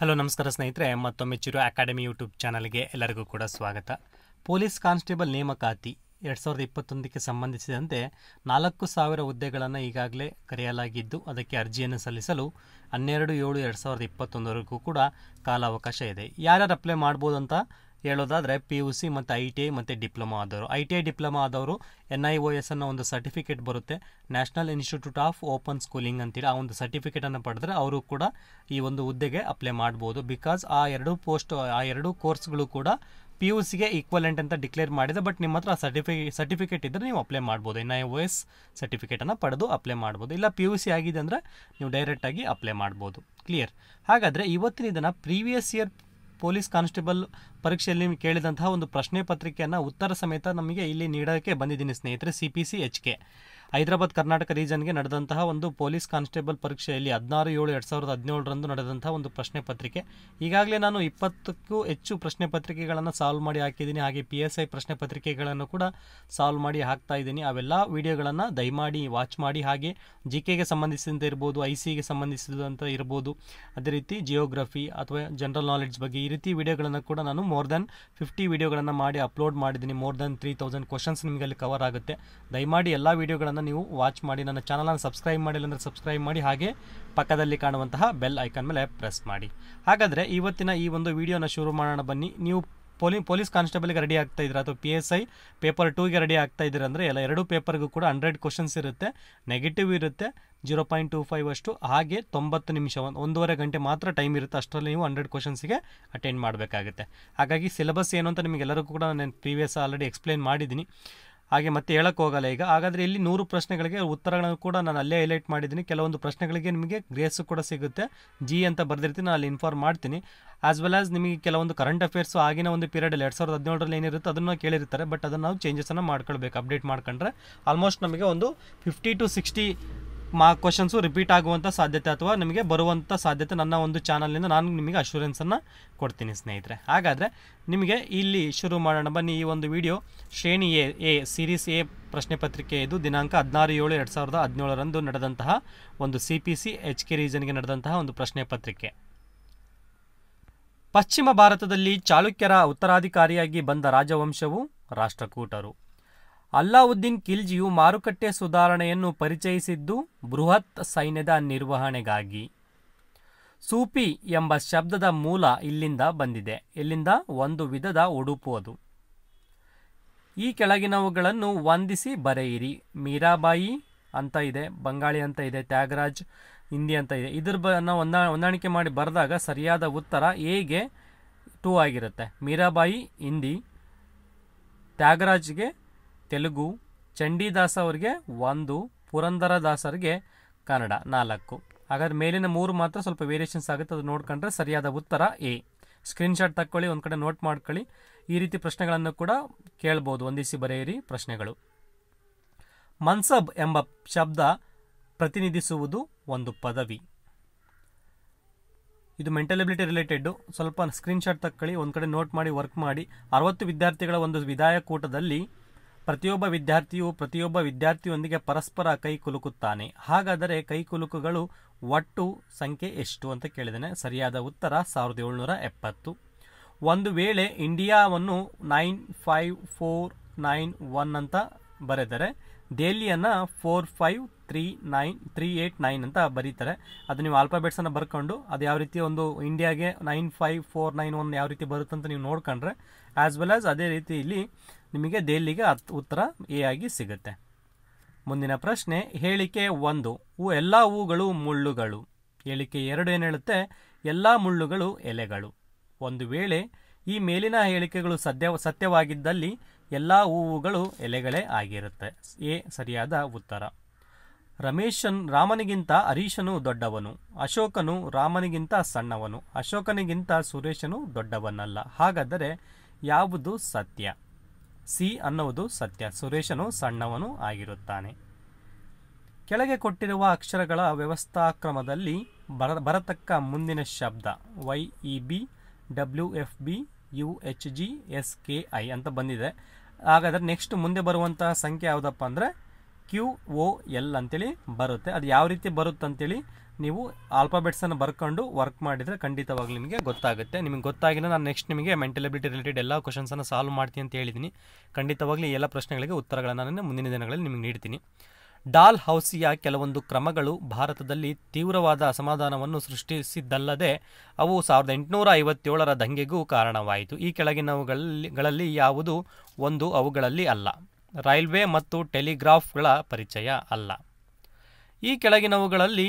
hello ನಮಸ್ಕಾರ ಸ್ನೇಹಿತರೆ ಮತ್ತೊಮ್ಮೆ ಚಿರು ಅಕಾಡೆಮಿ ಯೂಟ್ಯೂಬ್ ಚಾನಲ್ಗೆ ಎಲ್ಲರಿಗೂ ಕೂಡ ಸ್ವಾಗತ ಪೊಲೀಸ್ ಕಾನ್ಸ್ಟೇಬಲ್ ನೇಮಕಾತಿ ಎರಡು ಸಾವಿರದ ಇಪ್ಪತ್ತೊಂದಕ್ಕೆ ಸಂಬಂಧಿಸಿದಂತೆ ನಾಲ್ಕು ಸಾವಿರ ಹುದ್ದೆಗಳನ್ನು ಈಗಾಗಲೇ ಕರೆಯಲಾಗಿದ್ದು ಅದಕ್ಕೆ ಅರ್ಜಿಯನ್ನು ಸಲ್ಲಿಸಲು ಹನ್ನೆರಡು ಏಳು ಎರಡು ಸಾವಿರದ ಇಪ್ಪತ್ತೊಂದವರೆಗೂ ಕೂಡ ಕಾಲಾವಕಾಶ ಇದೆ ಯಾರ್ಯಾರು ಅಪ್ಲೈ ಮಾಡ್ಬೋದು ಅಂತ ಹೇಳೋದಾದರೆ ಪಿ ಯು ಸಿ ಮತ್ತು ಐ ಟಿ ಐ ಮತ್ತು ಡಿಪ್ಲೊಮಾ ಆದವರು ಐ ಟಿ ಐ ಡಿಪ್ಲೊಮಾ ಆದವರು ಎನ್ ಐ ಒ ಎಸ್ ಅನ್ನೋ ಒಂದು ಸರ್ಟಿಫಿಕೇಟ್ ಬರುತ್ತೆ national institute of open schooling ಅಂತೇಳಿ ಆ ಒಂದು ಸರ್ಟಿಫಿಕೇಟನ್ನು ಪಡೆದ್ರೆ ಅವರು ಕೂಡ ಈ ಒಂದು ಹುದ್ದೆಗೆ ಅಪ್ಲೈ ಮಾಡ್ಬೋದು ಬಿಕಾಸ್ ಆ ಎರಡು ಪೋಸ್ಟ್ ಆ ಎರಡು ಕೋರ್ಸ್ಗಳು ಕೂಡ ಪಿ ಯು ಸಿಗೆ ಈಕ್ವಲೆಂಟ್ ಅಂತ ಡಿಕ್ಲೇರ್ ಮಾಡಿದೆ ಬಟ್ ನಿಮ್ಮ ಹತ್ರ ಸರ್ಟಿಫಿ ಸರ್ಟಿಫಿಕೇಟ್ ಇದ್ದರೆ ನೀವು ಅಪ್ಲೈ ಮಾಡ್ಬೋದು ಎನ್ ಐ ಒ ಎಸ್ ಸರ್ಟಿಫಿಕೇಟನ್ನು ಪಡೆದು ಅಪ್ಲೈ ಮಾಡ್ಬೋದು ಇಲ್ಲ ಪಿ ಯು ಸಿ ಆಗಿದೆ ಅಂದರೆ ನೀವು ಡೈರೆಕ್ಟಾಗಿ ಅಪ್ಲೈ ಮಾಡ್ಬೋದು ಕ್ಲಿಯರ್ ಹಾಗಾದರೆ ಇವತ್ತಿನ ದಿನ ಪ್ರೀವಿಯಸ್ ಇಯರ್ ಪೊಲೀಸ್ ಕಾನ್ಸ್ಟೇಬಲ್ ಪರೀಕ್ಷೆಯಲ್ಲಿ ಕೇಳಿದಂತಹ ಒಂದು ಪ್ರಶ್ನೆ ಪತ್ರಿಕೆಯನ್ನು ಉತ್ತರ ಸಮೇತ ನಮಗೆ ಇಲ್ಲಿ ನೀಡೋಕ್ಕೆ ಬಂದಿದ್ದೀನಿ ಸ್ನೇಹಿತರೆ C P C H K Hyderabad Karnataka ರೀಜನ್ಗೆ ನಡೆದಂತಹ ಒಂದು ಪೊಲೀಸ್ ಕಾನ್ಸ್ಟೇಬಲ್ ಪರೀಕ್ಷೆಯಲ್ಲಿ ಹದಿನಾರು ಏಳು ಎರಡು ಸಾವಿರದ ಹದಿನೇಳರಂದು ನಡೆದಂತಹ ಒಂದು ಪ್ರಶ್ನೆ ಪತ್ರಿಕೆ ಈಗಾಗಲೇ ನಾನು ಇಪ್ಪತ್ತಕ್ಕೂ ಹೆಚ್ಚು ಪ್ರಶ್ನೆ ಪತ್ರಿಕೆಗಳನ್ನು ಸಾಲ್ವ್ ಮಾಡಿ ಹಾಕಿದ್ದೀನಿ ಹಾಗೆ ಪಿ ಎಸ್ ಐ ಪ್ರಶ್ನೆ ಪತ್ರಿಕೆಗಳನ್ನು ಕೂಡ ಸಾಲ್ವ್ ಮಾಡಿ ಹಾಕ್ತಾ ಇದ್ದೀನಿ ಅವೆಲ್ಲ ವಿಡಿಯೋಗಳನ್ನು ದಯಮಾಡಿ ವಾಚ್ ಮಾಡಿ ಹಾಗೆ ಜಿ ಕೆಗೆ ಸಂಬಂಧಿಸಿದಂತೆ ಇರ್ಬೋದು ಐ ಸಿಗೆ ಸಂಬಂಧಿಸಿದಂತ ಇರ್ಬೋದು ಅದೇ ರೀತಿ ಜಿಯೋಗ್ರಫಿ ಅಥವಾ ಜನರಲ್ ನಾಲೆಡ್ಜ್ ಬಗ್ಗೆ ಈ ರೀತಿ ವಿಡಿಯೋಗಳನ್ನು ಕೂಡ ನಾನು ಮೋರ್ ದೆನ್ ಫಿಫ್ಟಿ ವಿಡಿಯೋಗಳನ್ನು ಮಾಡಿ ಅಪ್ಲೋಡ್ ಮಾಡಿದ್ದೀನಿ more than three thousand questions ನಿಮಗೆ ಅಲ್ಲಿ ಕವರ್ ಆಗುತ್ತೆ ದಯಮಾಡಿ ಎಲ್ಲ ವಿಡಿಯೋಗಳನ್ನು ನೀವು ವಾಚ್ ಮಾಡಿ ನನ್ನ ಚಾನಲನ್ನು ಸಬ್ಸ್ಕ್ರೈಬ್ ಮಾಡಿಲ್ಲ ಅಂದರೆ ಸಬ್ಸ್ಕ್ರೈಬ್ ಮಾಡಿ ಹಾಗೆ ಪಕ್ಕದಲ್ಲಿ ಕಾಣುವಂತಹ ಬೆಲ್ ಐಕನ್ ಮೇಲೆ ಪ್ರೆಸ್ ಮಾಡಿ ಹಾಗಾದರೆ ಇವತ್ತಿನ ಈ ಒಂದು ವಿಡಿಯೋನ ಶುರು ಮಾಡೋಣ ಬನ್ನಿ ನೀವು ಪೊಲಿ ಪೊಲೀಸ್ ಕಾನ್ಸ್ಟೇಬಲ್ಗೆ ರೆಡಿ ಆಗ್ತಾ ಇದ್ದೀರಾ ಅಥವಾ ಪಿ ಎಸ್ ಐ ಪೇಪರ್ ಟೂಗೆ ರೆಡಿ ಆಗ್ತಾ ಇದ್ದೀರಾ ಅಂದರೆ ಎಲ್ಲ ಎರಡು ಪೇಪರ್ಗೂ ಕೂಡ ಹಂಡ್ರೆಡ್ ಕ್ವಶನ್ಸ್ ಇರುತ್ತೆ ನೆಗೆಟಿವ್ ಇರುತ್ತೆ ಜೀರೋ ಪಾಯಿಂಟ್ ಟು ಫೈವ್ ಅಷ್ಟು ಹಾಗೆ ತೊಂಬತ್ತು ನಿಮಿಷ ಒಂದು ಒಂದೂವರೆ ಗಂಟೆ ಮಾತ್ರ ಟೈಮ್ ಇರುತ್ತೆ ಅಷ್ಟರಲ್ಲಿ ನೀವು ಹಂಡ್ರೆಡ್ ಕ್ವಶನ್ಸ್ಗೆ ಅಟೆಂಡ್ ಮಾಡಬೇಕಾಗುತ್ತೆ ಹಾಗಾಗಿ ಸಿಲೆಬಸ್ ಏನು ಅಂತ ನಿಮಗೆಲ್ಲರಿಗೂ ಕೂಡ ನಾನು ಪ್ರೀವಿಯಸ್ ಆಲ್ರೆಡಿ ಎಕ್ಸ್ಪ್ಲೇನ್ ಮಾಡಿದ್ದೀನಿ ಹಾಗೆ ಮತ್ತೆ ಹೇಳಕ್ಕೆ ಹೋಗಲ್ಲ ಈಗ ಹಾಗಾದರೆ ಇಲ್ಲಿ ನೂರು ಪ್ರಶ್ನೆಗಳಿಗೆ ಉತ್ತರಗಳನ್ನು ಕೂಡ ನಾನು ಅಲ್ಲೇ ಹೈಲೈಟ್ ಮಾಡಿದ್ದೀನಿ ಕೆಲವೊಂದು ಪ್ರಶ್ನೆಗಳಿಗೆ ನಿಮಗೆ ಗ್ರೇಸು ಕೂಡ ಸಿಗುತ್ತೆ ಜಿ ಅಂತ ಬರೆದಿರ್ತೀನಿ ನಾನು ಅಲ್ಲಿ ಇನ್ಫಾರ್ಮ್ ಮಾಡ್ತೀನಿ ಆಸ್ ವೆಲ್ ಆಸ್ ನಿಮಗೆ ಕೆಲವೊಂದು ಕರೆಂಟ್ ಅಫೇರ್ಸು ಆಗಿನ ಒಂದು ಪೀರಿಯಡಲ್ಲಿ ಎರಡು ಸಾವಿರದ ಹದಿನೇಳರಲ್ಲಿ ಏನಿರುತ್ತೆ ಅದನ್ನು ಕೇಳಿರ್ತಾರೆ ಬಟ್ ಅದನ್ನು ನಾವು ಚೇಂಜಸನ್ನು ಮಾಡ್ಕೊಳ್ಬೇಕು ಅಪ್ಡೇಟ್ ಮಾಡ್ಕೊಂಡ್ರೆ ಆಲ್ಮೋಸ್ಟ್ ನಮಗೆ ಒಂದು ಫಿಫ್ಟಿ ಟು ಸಿಕ್ಸ್ಟಿ ಮಾ ಕ್ವಶನ್ಸು ರಿಪೀಟ್ ಆಗುವಂಥ ಸಾಧ್ಯತೆ ಅಥವಾ ನಿಮಗೆ ಬರುವಂಥ ಸಾಧ್ಯತೆ ನನ್ನ ಒಂದು ಚಾನಲ್ನಿಂದ ನಾನು ನಿಮಗೆ ಅಶ್ಯೂರೆನ್ಸನ್ನು ಕೊಡ್ತೀನಿ ಸ್ನೇಹಿತರೆ ಹಾಗಾದರೆ ನಿಮಗೆ ಇಲ್ಲಿ ಶುರು ಮಾಡೋಣ ಬನ್ನಿ ಈ ಒಂದು ವಿಡಿಯೋ ಶ್ರೇಣಿ ಎ ಎ ಸಿರೀಸ್ ಎ ಪ್ರಶ್ನೆ ಪತ್ರಿಕೆ ಇದು ದಿನಾಂಕ ಹದಿನಾರು ಏಳು ಎರಡು ಸಾವಿರದ ಹದಿನೇಳರಂದು ನಡೆದಂತಹ ಒಂದು C P C H K ರೀಜನ್ಗೆ ನಡೆದಂತಹ ಒಂದು ಪ್ರಶ್ನೆ ಪತ್ರಿಕೆ ಪಶ್ಚಿಮ ಭಾರತದಲ್ಲಿ ಚಾಲುಕ್ಯರ ಉತ್ತರಾಧಿಕಾರಿಯಾಗಿ ಬಂದ ರಾಜವಂಶವು ರಾಷ್ಟ್ರಕೂಟರು ಅಲ್ಲಾವುದ್ದೀನ್ ಖಿಲ್ಜಿಯು ಮಾರುಕಟ್ಟೆ ಸುಧಾರಣೆಯನ್ನು ಪರಿಚಯಿಸಿದ್ದು ಬೃಹತ್ ಸೈನ್ಯದ ನಿರ್ವಹಣೆಗಾಗಿ ಸೂಪಿ ಎಂಬ ಶಬ್ದದ ಮೂಲ ಇಲ್ಲಿಂದ ಬಂದಿದೆ ಇಲ್ಲಿಂದ ಒಂದು ವಿಧದ ಉಡುಪು ಅದು ಈ ಕೆಳಗಿನವುಗಳನ್ನು ವಂದಿಸಿ ಬರೆಯಿರಿ ಮೀರಾಬಾಯಿ ಅಂತ ಇದೆ ಬಂಗಾಳಿ ಅಂತ ಇದೆ ತ್ಯಾಗರಾಜ್ ಹಿಂದಿ ಅಂತ ಇದೆ ಇದ್ರ ಬ ಹೊಂದಾಣಿಕೆ ಮಾಡಿ ಬರೆದಾಗ ಸರಿಯಾದ ಉತ್ತರ ಎಗೆ ಟೂ ಆಗಿರುತ್ತೆ ಮೀರಾಬಾಯಿ ಹಿಂದಿ ತ್ಯಾಗರಾಜ್ಗೆ ತೆಲುಗು ಚಂಡೀದಾಸ್ ಅವರಿಗೆ ಒಂದು ಪುರಂದರದಾಸರಿಗೆ ಕನ್ನಡ ನಾಲ್ಕು ಹಾಗಾದ್ರೆ ಮೇಲಿನ ಮೂರು ಮಾತ್ರ ಸ್ವಲ್ಪ ವೇರಿಯೇಷನ್ಸ್ ಆಗುತ್ತೆ ಅದು ನೋಡ್ಕೊಂಡ್ರೆ ಸರಿಯಾದ ಉತ್ತರ ಎ ಸ್ಕ್ರೀನ್ಶಾಟ್ ತಕ್ಕೊಳ್ಳಿ ಒಂದು ಕಡೆ ನೋಟ್ ಮಾಡ್ಕೊಳ್ಳಿ ಈ ರೀತಿ ಪ್ರಶ್ನೆಗಳನ್ನು ಕೂಡ ಕೇಳ್ಬೋದು ಒಂದಿಸಿ ಬರೆಯಿರಿ ಪ್ರಶ್ನೆಗಳು ಮನ್ಸಬ್ ಎಂಬ ಶಬ್ದ ಪ್ರತಿನಿಧಿಸುವುದು ಒಂದು ಪದವಿ ಇದು ಎಬಿಲಿಟಿ ರಿಲೇಟೆಡ್ ಸ್ವಲ್ಪ ಸ್ಕ್ರೀನ್ಶಾಟ್ ತಕ್ಕೊಳ್ಳಿ ಒಂದು ಕಡೆ ನೋಟ್ ಮಾಡಿ ವರ್ಕ್ ಮಾಡಿ ಅರವತ್ತು ವಿದ್ಯಾರ್ಥಿಗಳ ಒಂದು ವಿದಾಯಕೂಟದಲ್ಲಿ ಪ್ರತಿಯೊಬ್ಬ ವಿದ್ಯಾರ್ಥಿಯು ಪ್ರತಿಯೊಬ್ಬ ವಿದ್ಯಾರ್ಥಿಯೊಂದಿಗೆ ಪರಸ್ಪರ ಕೈ ಕುಲುಕುತ್ತಾನೆ ಹಾಗಾದರೆ ಕೈ ಕುಲುಕುಗಳು ಒಟ್ಟು ಸಂಖ್ಯೆ ಎಷ್ಟು ಅಂತ ಕೇಳಿದಾನೆ ಸರಿಯಾದ ಉತ್ತರ ಸಾವಿರದ ಏಳ್ನೂರ ಎಪ್ಪತ್ತು ಒಂದು ವೇಳೆ ಇಂಡಿಯಾವನ್ನು nine five four nine one ಅಂತ ಬರೆದರೆ ದೆಹಲಿಯನ್ನು four five three nine three eight nine ಅಂತ ಬರೀತಾರೆ ಅದು ನೀವು ಆಲ್ಫಾಬೆಟ್ಸನ್ನು ಬರ್ಕೊಂಡು ಅದು ಯಾವ ರೀತಿ ಒಂದು ಇಂಡಿಯಾಗೆ nine five four nine one ಯಾವ ರೀತಿ ಬರುತ್ತೆ ಅಂತ ನೀವು ನೋಡ್ಕೊಂಡ್ರೆ ಆ್ಯಸ್ ವೆಲ್ ಆಸ್ ಅದೇ ರೀತಿ ಇಲ್ಲಿ ನಿಮಗೆ ದೆಹಲಿಗೆ ಉತ್ತರ ಎ ಆಗಿ ಸಿಗುತ್ತೆ ಮುಂದಿನ ಪ್ರಶ್ನೆ ಹೇಳಿಕೆ ಒಂದು ಹೂ ಎಲ್ಲ ಹೂಗಳು ಮುಳ್ಳುಗಳು ಹೇಳಿಕೆ ಎರಡು ಏನು ಹೇಳುತ್ತೆ ಎಲ್ಲ ಮುಳ್ಳುಗಳು ಎಲೆಗಳು ಒಂದು ವೇಳೆ ಈ ಮೇಲಿನ ಹೇಳಿಕೆಗಳು ಸದ್ಯ ಸತ್ಯವಾಗಿದ್ದಲ್ಲಿ ಎಲ್ಲ ಹೂವುಗಳು ಎಲೆಗಳೇ ಆಗಿರುತ್ತೆ ಎ ಸರಿಯಾದ ಉತ್ತರ ರಮೇಶನ್ ರಾಮನಿಗಿಂತ ಹರೀಶನು ದೊಡ್ಡವನು ಅಶೋಕನು ರಾಮನಿಗಿಂತ ಸಣ್ಣವನು ಅಶೋಕನಿಗಿಂತ ಸುರೇಶನು ದೊಡ್ಡವನಲ್ಲ ಹಾಗಾದರೆ ಯಾವುದು ಸತ್ಯ ಸಿ ಅನ್ನುವುದು ಸತ್ಯ ಸುರೇಶನು ಸಣ್ಣವನು ಆಗಿರುತ್ತಾನೆ ಕೆಳಗೆ ಕೊಟ್ಟಿರುವ ಅಕ್ಷರಗಳ ವ್ಯವಸ್ಥಾಕ್ರಮದಲ್ಲಿ ಬರ ಬರತಕ್ಕ ಮುಂದಿನ ಶಬ್ದ Y E B W F B U H G S K I ಅಂತ ಬಂದಿದೆ ಹಾಗಾದರೆ ನೆಕ್ಸ್ಟ್ ಮುಂದೆ ಬರುವಂತಹ ಸಂಖ್ಯೆ ಯಾವುದಪ್ಪ ಅಂದರೆ ಕ್ಯೂ ಓ ಎಲ್ ಅಂತೇಳಿ ಬರುತ್ತೆ ಅದು ಯಾವ ರೀತಿ ಬರುತ್ತಂತೇಳಿ ನೀವು ಆಲ್ಫಾಬೆಟ್ಸನ್ನು ಬರ್ಕೊಂಡು ವರ್ಕ್ ಮಾಡಿದರೆ ಖಂಡಿತವಾಗ್ಲೂ ನಿಮಗೆ ಗೊತ್ತಾಗುತ್ತೆ ನಿಮಗೆ ಗೊತ್ತಾಗಿಲ್ಲ ನಾನು ನೆಕ್ಸ್ಟ್ ನಿಮಗೆ ಮೆಂಟಲಬಿಲಿಟಿ ರಿಲೇಟೆಡ್ ಎಲ್ಲ ಕ್ವಶನ್ಸನ್ನು ಸಾಲ್ವ್ ಮಾಡ್ತೀನಿ ಅಂತ ಹೇಳಿದ್ದೀನಿ ಖಂಡಿತವಾಗ್ಲಿ ಎಲ್ಲ ಪ್ರಶ್ನೆಗಳಿಗೆ ಉತ್ತರಗಳನ್ನು ನಾನು ಮುಂದಿನ ದಿನಗಳಲ್ಲಿ ನಿಮಗೆ ನೀಡ್ತೀನಿ ಡಾಲ್ ಹೌಸಿಯ ಕೆಲವೊಂದು ಕ್ರಮಗಳು ಭಾರತದಲ್ಲಿ ತೀವ್ರವಾದ ಅಸಮಾಧಾನವನ್ನು ಸೃಷ್ಟಿಸಿದ್ದಲ್ಲದೆ ಅವು ಸಾವಿರದ ಎಂಟುನೂರ ಐವತ್ತೇಳರ ದಂಗೆಗೂ ಕಾರಣವಾಯಿತು ಈ ಕೆಳಗಿನವುಗಳಲ್ಲಿ ಯಾವುದು ಒಂದು ಅವುಗಳಲ್ಲಿ ಅಲ್ಲ ರೈಲ್ವೆ ಮತ್ತು ಟೆಲಿಗ್ರಾಫ್ಗಳ ಪರಿಚಯ ಅಲ್ಲ ಈ ಕೆಳಗಿನವುಗಳಲ್ಲಿ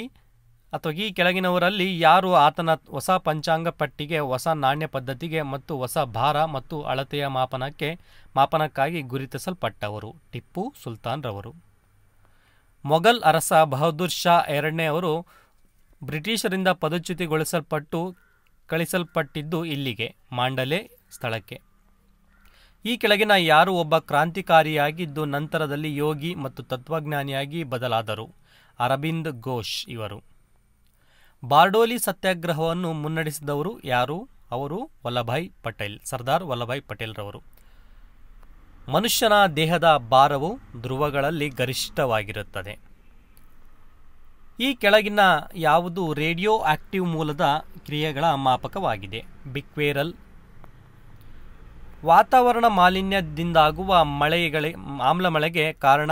ಅಥವಾ ಈ ಕೆಳಗಿನವರಲ್ಲಿ ಯಾರು ಆತನ ಹೊಸ ಪಂಚಾಂಗ ಪಟ್ಟಿಗೆ ಹೊಸ ನಾಣ್ಯ ಪದ್ಧತಿಗೆ ಮತ್ತು ಹೊಸ ಭಾರ ಮತ್ತು ಅಳತೆಯ ಮಾಪನಕ್ಕೆ ಮಾಪನಕ್ಕಾಗಿ ಗುರುತಿಸಲ್ಪಟ್ಟವರು ಟಿಪ್ಪು ಸುಲ್ತಾನ್ರವರು ಮೊಘಲ್ ಅರಸ ಬಹದ್ದೂರ್ ಶಾ ಎರಡನೇ ಅವರು ಬ್ರಿಟಿಷರಿಂದ ಪದಚ್ಯುತಿಗೊಳಿಸಲ್ಪಟ್ಟು ಕಳಿಸಲ್ಪಟ್ಟಿದ್ದು ಇಲ್ಲಿಗೆ ಮಾಂಡಲೆ ಸ್ಥಳಕ್ಕೆ ಈ ಕೆಳಗಿನ ಯಾರು ಒಬ್ಬ ಕ್ರಾಂತಿಕಾರಿಯಾಗಿದ್ದು ನಂತರದಲ್ಲಿ ಯೋಗಿ ಮತ್ತು ತತ್ವಜ್ಞಾನಿಯಾಗಿ ಬದಲಾದರು ಅರಬಿಂದ್ ಘೋಷ್ ಇವರು ಬಾರ್ಡೋಲಿ ಸತ್ಯಾಗ್ರಹವನ್ನು ಮುನ್ನಡೆಸಿದವರು ಯಾರು ಅವರು ವಲ್ಲಭಾಯ್ ಪಟೇಲ್ ಸರ್ದಾರ್ ವಲ್ಲಭಾಯ್ ಪಟೇಲ್ರವರು ಮನುಷ್ಯನ ದೇಹದ ಭಾರವು ಧ್ರುವಗಳಲ್ಲಿ ಗರಿಷ್ಠವಾಗಿರುತ್ತದೆ ಈ ಕೆಳಗಿನ ಯಾವುದು ರೇಡಿಯೋ ಆಕ್ಟಿವ್ ಮೂಲದ ಕ್ರಿಯೆಗಳ ಮಾಪಕವಾಗಿದೆ ಬಿಕ್ವೇರಲ್ ವಾತಾವರಣ ಮಾಲಿನ್ಯದಿಂದಾಗುವ ಮಳೆಗಳೇ ಮಳೆಗೆ ಕಾರಣ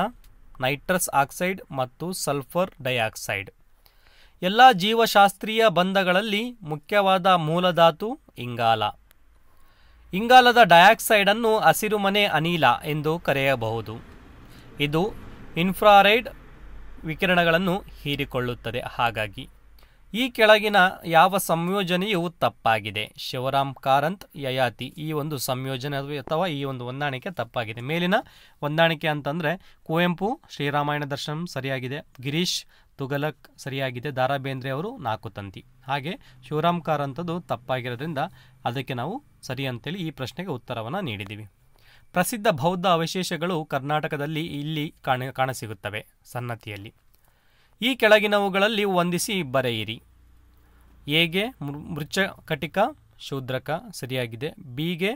ನೈಟ್ರಸ್ ಆಕ್ಸೈಡ್ ಮತ್ತು ಸಲ್ಫರ್ ಡೈಆಕ್ಸೈಡ್ ಎಲ್ಲ ಜೀವಶಾಸ್ತ್ರೀಯ ಬಂಧಗಳಲ್ಲಿ ಮುಖ್ಯವಾದ ಮೂಲಧಾತು ಇಂಗಾಲ ಇಂಗಾಲದ ಡೈಆಕ್ಸೈಡನ್ನು ಹಸಿರುಮನೆ ಅನಿಲ ಎಂದು ಕರೆಯಬಹುದು ಇದು ಇನ್ಫ್ರಾರೈಡ್ ವಿಕಿರಣಗಳನ್ನು ಹೀರಿಕೊಳ್ಳುತ್ತದೆ ಹಾಗಾಗಿ ಈ ಕೆಳಗಿನ ಯಾವ ಸಂಯೋಜನೆಯು ತಪ್ಪಾಗಿದೆ ಶಿವರಾಮ್ ಕಾರಂತ್ ಯಯಾತಿ ಈ ಒಂದು ಸಂಯೋಜನೆ ಅಥವಾ ಈ ಒಂದು ಹೊಂದಾಣಿಕೆ ತಪ್ಪಾಗಿದೆ ಮೇಲಿನ ಹೊಂದಾಣಿಕೆ ಅಂತಂದರೆ ಕುವೆಂಪು ಶ್ರೀರಾಮಾಯಣ ದರ್ಶನಂ ಸರಿಯಾಗಿದೆ ಗಿರೀಶ್ ತುಗಲಕ್ ಸರಿಯಾಗಿದೆ ದಾರಾ ಬೇಂದ್ರೆ ಅವರು ನಾಲ್ಕು ತಂತಿ ಹಾಗೆ ಶಿವರಾಮ್ ಕಾರ್ ಅಂಥದ್ದು ತಪ್ಪಾಗಿರೋದ್ರಿಂದ ಅದಕ್ಕೆ ನಾವು ಸರಿ ಅಂತೇಳಿ ಈ ಪ್ರಶ್ನೆಗೆ ಉತ್ತರವನ್ನು ನೀಡಿದ್ದೀವಿ ಪ್ರಸಿದ್ಧ ಬೌದ್ಧ ಅವಶೇಷಗಳು ಕರ್ನಾಟಕದಲ್ಲಿ ಇಲ್ಲಿ ಕಾಣ ಕಾಣಸಿಗುತ್ತವೆ ಸನ್ನತಿಯಲ್ಲಿ ಈ ಕೆಳಗಿನವುಗಳಲ್ಲಿ ವಂದಿಸಿ ಬರೆಯಿರಿ ಎಗೆ ಮೃಚ ಕಟಿಕ ಶೂದ್ರಕ ಸರಿಯಾಗಿದೆ ಬಿಗೆ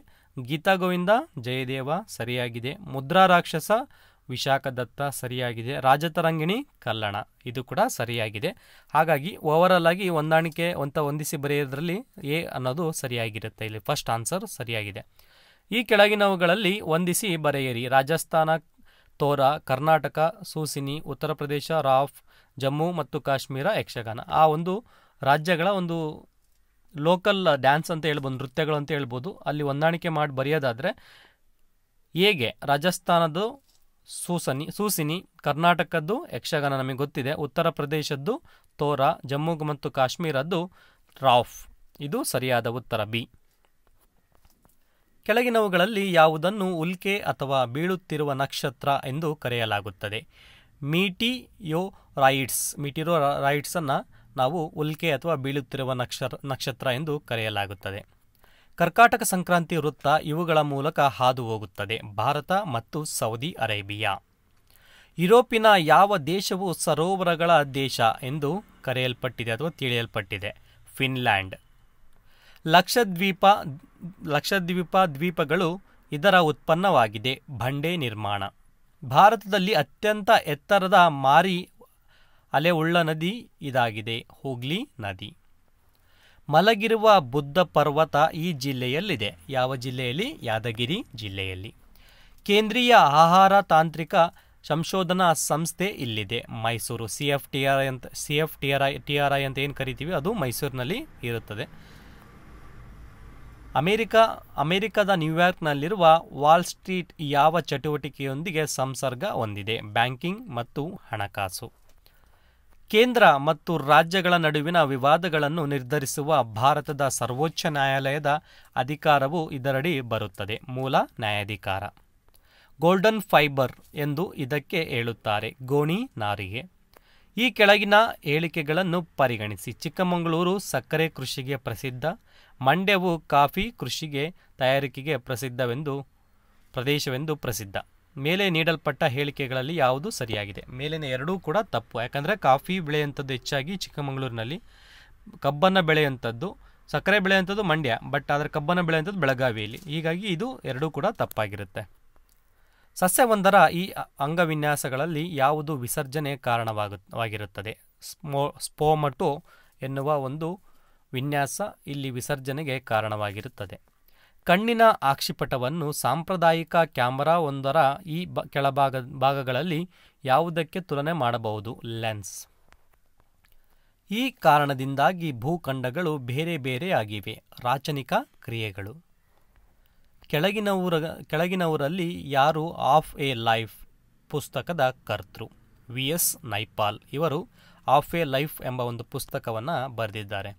ಗೀತಾ ಗೋವಿಂದ ಜಯದೇವ ಸರಿಯಾಗಿದೆ ಮುದ್ರಾ ರಾಕ್ಷಸ ವಿಶಾಖದತ್ತ ಸರಿಯಾಗಿದೆ ರಾಜತರಂಗಿಣಿ ಕಲ್ಲಣ ಇದು ಕೂಡ ಸರಿಯಾಗಿದೆ ಹಾಗಾಗಿ ಓವರಾಲ್ ಆಗಿ ಹೊಂದಾಣಿಕೆ ಅಂತ ಹೊಂದಿಸಿ ಬರೆಯೋದ್ರಲ್ಲಿ ಎ ಅನ್ನೋದು ಸರಿಯಾಗಿರುತ್ತೆ ಇಲ್ಲಿ ಫಸ್ಟ್ ಆನ್ಸರ್ ಸರಿಯಾಗಿದೆ ಈ ಕೆಳಗಿನವುಗಳಲ್ಲಿ ಹೊಂದಿಸಿ ಬರೆಯಿರಿ ರಾಜಸ್ಥಾನ ತೋರ ಕರ್ನಾಟಕ ಸೂಸಿನಿ ಉತ್ತರ ಪ್ರದೇಶ ರಾಫ್ ಜಮ್ಮು ಮತ್ತು ಕಾಶ್ಮೀರ ಯಕ್ಷಗಾನ ಆ ಒಂದು ರಾಜ್ಯಗಳ ಒಂದು ಲೋಕಲ್ ಡ್ಯಾನ್ಸ್ ಅಂತ ಹೇಳ್ಬೋದು ನೃತ್ಯಗಳು ಅಂತ ಹೇಳ್ಬೋದು ಅಲ್ಲಿ ಹೊಂದಾಣಿಕೆ ಮಾಡಿ ಬರೆಯೋದಾದರೆ ಹೇಗೆ ರಾಜಸ್ಥಾನದ್ದು ಸೂಸನಿ ಸೂಸಿನಿ ಕರ್ನಾಟಕದ್ದು ಯಕ್ಷಗಾನ ನಮಗೆ ಗೊತ್ತಿದೆ ಉತ್ತರ ಪ್ರದೇಶದ್ದು ತೋರಾ ಜಮ್ಮು ಮತ್ತು ಕಾಶ್ಮೀರದ್ದು ರಾಫ್ ಇದು ಸರಿಯಾದ ಉತ್ತರ ಬಿ ಕೆಳಗಿನವುಗಳಲ್ಲಿ ಯಾವುದನ್ನು ಉಲ್ಕೆ ಅಥವಾ ಬೀಳುತ್ತಿರುವ ನಕ್ಷತ್ರ ಎಂದು ಕರೆಯಲಾಗುತ್ತದೆ ಮೀಟಿಯೋ ರೈಡ್ಸ್ ಮೀಟಿರೋ ರೈಡ್ಸನ್ನು ನಾವು ಉಲ್ಕೆ ಅಥವಾ ಬೀಳುತ್ತಿರುವ ನಕ್ಷ ನಕ್ಷತ್ರ ಎಂದು ಕರೆಯಲಾಗುತ್ತದೆ ಕರ್ಕಾಟಕ ಸಂಕ್ರಾಂತಿ ವೃತ್ತ ಇವುಗಳ ಮೂಲಕ ಹಾದು ಹೋಗುತ್ತದೆ ಭಾರತ ಮತ್ತು ಸೌದಿ ಅರೇಬಿಯಾ ಯುರೋಪಿನ ಯಾವ ದೇಶವು ಸರೋವರಗಳ ದೇಶ ಎಂದು ಕರೆಯಲ್ಪಟ್ಟಿದೆ ಅಥವಾ ತಿಳಿಯಲ್ಪಟ್ಟಿದೆ ಫಿನ್ಲ್ಯಾಂಡ್ ಲಕ್ಷದ್ವೀಪ ಲಕ್ಷದ್ವೀಪ ದ್ವೀಪಗಳು ಇದರ ಉತ್ಪನ್ನವಾಗಿದೆ ಬಂಡೆ ನಿರ್ಮಾಣ ಭಾರತದಲ್ಲಿ ಅತ್ಯಂತ ಎತ್ತರದ ಮಾರಿ ಅಲೆ ಉಳ್ಳ ನದಿ ಇದಾಗಿದೆ ಹೂಗ್ಲಿ ನದಿ ಮಲಗಿರುವ ಬುದ್ಧ ಪರ್ವತ ಈ ಜಿಲ್ಲೆಯಲ್ಲಿದೆ ಯಾವ ಜಿಲ್ಲೆಯಲ್ಲಿ ಯಾದಗಿರಿ ಜಿಲ್ಲೆಯಲ್ಲಿ ಕೇಂದ್ರೀಯ ಆಹಾರ ತಾಂತ್ರಿಕ ಸಂಶೋಧನಾ ಸಂಸ್ಥೆ ಇಲ್ಲಿದೆ Mysuru C F T R I ಅಂತ C F T R I T R I ಅಂತ ಏನು ಕರಿತೀವಿ ಅದು ಮೈಸೂರಿನಲ್ಲಿ ಇರುತ್ತದೆ ಅಮೇರಿಕ ಅಮೆರಿಕದ ನ್ಯೂಯಾರ್ಕ್ನಲ್ಲಿರುವ ವಾಲ್ ಸ್ಟ್ರೀಟ್ ಯಾವ ಚಟುವಟಿಕೆಯೊಂದಿಗೆ ಸಂಸರ್ಗ ಹೊಂದಿದೆ ಬ್ಯಾಂಕಿಂಗ್ ಮತ್ತು ಹಣಕಾಸು ಕೇಂದ್ರ ಮತ್ತು ರಾಜ್ಯಗಳ ನಡುವಿನ ವಿವಾದಗಳನ್ನು ನಿರ್ಧರಿಸುವ ಭಾರತದ ಸರ್ವೋಚ್ಚ ನ್ಯಾಯಾಲಯದ ಅಧಿಕಾರವು ಇದರಡಿ ಬರುತ್ತದೆ ಮೂಲ ನ್ಯಾಯಾಧಿಕಾರ ಗೋಲ್ಡನ್ ಫೈಬರ್ ಎಂದು ಇದಕ್ಕೆ ಹೇಳುತ್ತಾರೆ ಗೋಣಿ ನಾರಿಗೆ ಈ ಕೆಳಗಿನ ಹೇಳಿಕೆಗಳನ್ನು ಪರಿಗಣಿಸಿ ಚಿಕ್ಕಮಗಳೂರು ಸಕ್ಕರೆ ಕೃಷಿಗೆ ಪ್ರಸಿದ್ಧ ಮಂಡ್ಯವು ಕಾಫಿ ಕೃಷಿಗೆ ತಯಾರಿಕೆಗೆ ಪ್ರಸಿದ್ಧವೆಂದು ಪ್ರದೇಶವೆಂದು ಪ್ರಸಿದ್ಧ ಮೇಲೆ ನೀಡಲ್ಪಟ್ಟ ಹೇಳಿಕೆಗಳಲ್ಲಿ ಯಾವುದು ಸರಿಯಾಗಿದೆ ಮೇಲಿನ ಎರಡೂ ಕೂಡ ತಪ್ಪು ಯಾಕಂದರೆ ಕಾಫಿ ಬೆಳೆಯುವಂಥದ್ದು ಹೆಚ್ಚಾಗಿ ಚಿಕ್ಕಮಗಳೂರಿನಲ್ಲಿ ಕಬ್ಬನ್ನು ಬೆಳೆಯುವಂಥದ್ದು ಸಕ್ಕರೆ ಬೆಳೆಯುವಂಥದ್ದು ಮಂಡ್ಯ ಬಟ್ ಆದರೆ ಕಬ್ಬನ್ನು ಬೆಳೆಯುವಂಥದ್ದು ಬೆಳಗಾವಿಯಲ್ಲಿ ಹೀಗಾಗಿ ಇದು ಎರಡೂ ಕೂಡ ತಪ್ಪಾಗಿರುತ್ತೆ ಸಸ್ಯವೊಂದರ ಈ ಅಂಗವಿನ್ಯಾಸಗಳಲ್ಲಿ ಯಾವುದು ವಿಸರ್ಜನೆ ಕಾರಣವಾಗಿರುತ್ತದೆ ಸ್ಮೋ ಸ್ಪೋಮಟು ಎನ್ನುವ ಒಂದು ವಿನ್ಯಾಸ ಇಲ್ಲಿ ವಿಸರ್ಜನೆಗೆ ಕಾರಣವಾಗಿರುತ್ತದೆ ಕಣ್ಣಿನ ಆಕ್ಷಿಪಟವನ್ನು ಸಾಂಪ್ರದಾಯಿಕ ಒಂದರ ಈ ಬ ಕೆಳಭಾಗ ಭಾಗಗಳಲ್ಲಿ ಯಾವುದಕ್ಕೆ ತುಲನೆ ಮಾಡಬಹುದು ಲೆನ್ಸ್ ಈ ಕಾರಣದಿಂದಾಗಿ ಭೂಖಂಡಗಳು ಬೇರೆ ಬೇರೆಯಾಗಿವೆ ರಾಚನಿಕ ಕ್ರಿಯೆಗಳು ಕೆಳಗಿನವರ ಕೆಳಗಿನವರಲ್ಲಿ ಯಾರು ಆಫ್ ಎ ಲೈಫ್ ಪುಸ್ತಕದ ಕರ್ತೃ ವಿ ಎಸ್ ನೈಪಾಲ್ ಇವರು ಆಫ್ ಎ ಲೈಫ್ ಎಂಬ ಒಂದು ಪುಸ್ತಕವನ್ನು ಬರೆದಿದ್ದಾರೆ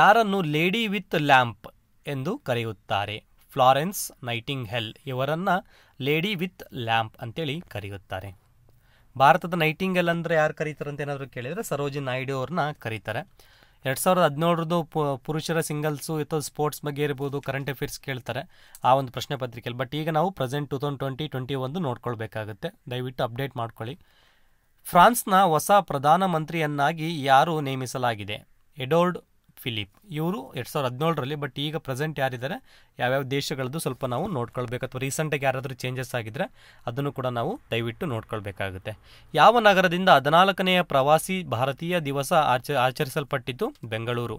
ಯಾರನ್ನು ಲೇಡಿ ವಿತ್ ಲ್ಯಾಂಪ್ ಎಂದು ಕರೆಯುತ್ತಾರೆ ಫ್ಲಾರೆನ್ಸ್ ನೈಟಿಂಗ್ ಹೆಲ್ ಇವರನ್ನು ಲೇಡಿ ವಿತ್ ಲ್ಯಾಂಪ್ ಅಂತೇಳಿ ಕರೆಯುತ್ತಾರೆ ಭಾರತದ ನೈಟಿಂಗ್ ಹೆಲ್ ಅಂದರೆ ಯಾರು ಕರೀತಾರೆ ಅಂತ ಏನಾದರೂ ಕೇಳಿದರೆ ಸರೋಜಿ ನಾಯ್ಡು ಅವ್ರನ್ನ ಕರೀತಾರೆ ಎರಡು ಸಾವಿರದ ಹದಿನೇಳರದ್ದು ಪುರುಷರ ಸಿಂಗಲ್ಸು ಅಥವಾ ಸ್ಪೋರ್ಟ್ಸ್ ಬಗ್ಗೆ ಇರ್ಬೋದು ಕರೆಂಟ್ ಅಫೇರ್ಸ್ ಕೇಳ್ತಾರೆ ಆ ಒಂದು ಪ್ರಶ್ನೆ ಪತ್ರಿಕೆಯಲ್ಲಿ ಬಟ್ ಈಗ ನಾವು present two thousand twenty twenty ಒಂದು ನೋಡ್ಕೊಳ್ಬೇಕಾಗುತ್ತೆ ದಯವಿಟ್ಟು ಅಪ್ಡೇಟ್ ಮಾಡ್ಕೊಳ್ಳಿ ಫ್ರಾನ್ಸ್ನ ಹೊಸ ಪ್ರಧಾನಮಂತ್ರಿಯನ್ನಾಗಿ ಯಾರು ನೇಮಿಸಲಾಗಿದೆ ಎಡೋರ್ಡ್ ಫಿಲಿಪ್ ಇವರು ಎರಡು ಸಾವಿರದ ಹದಿನೇಳರಲ್ಲಿ ಬಟ್ ಈಗ ಪ್ರೆಸೆಂಟ್ ಯಾರಿದ್ದಾರೆ ಯಾವ್ಯಾವ ದೇಶಗಳದ್ದು ಸ್ವಲ್ಪ ನಾವು ನೋಡ್ಕೊಳ್ಬೇಕು ಅಥವಾ ರೀಸೆಂಟಾಗಿ ಯಾರಾದರೂ ಚೇಂಜಸ್ ಆಗಿದ್ರೆ ಅದನ್ನು ಕೂಡ ನಾವು ದಯವಿಟ್ಟು ನೋಡ್ಕೊಳ್ಬೇಕಾಗುತ್ತೆ ಯಾವ ನಗರದಿಂದ ಹದಿನಾಲ್ಕನೆಯ ಪ್ರವಾಸಿ ಭಾರತೀಯ ದಿವಸ ಆಚ ಆಚರಿಸಲ್ಪಟ್ಟಿತು ಬೆಂಗಳೂರು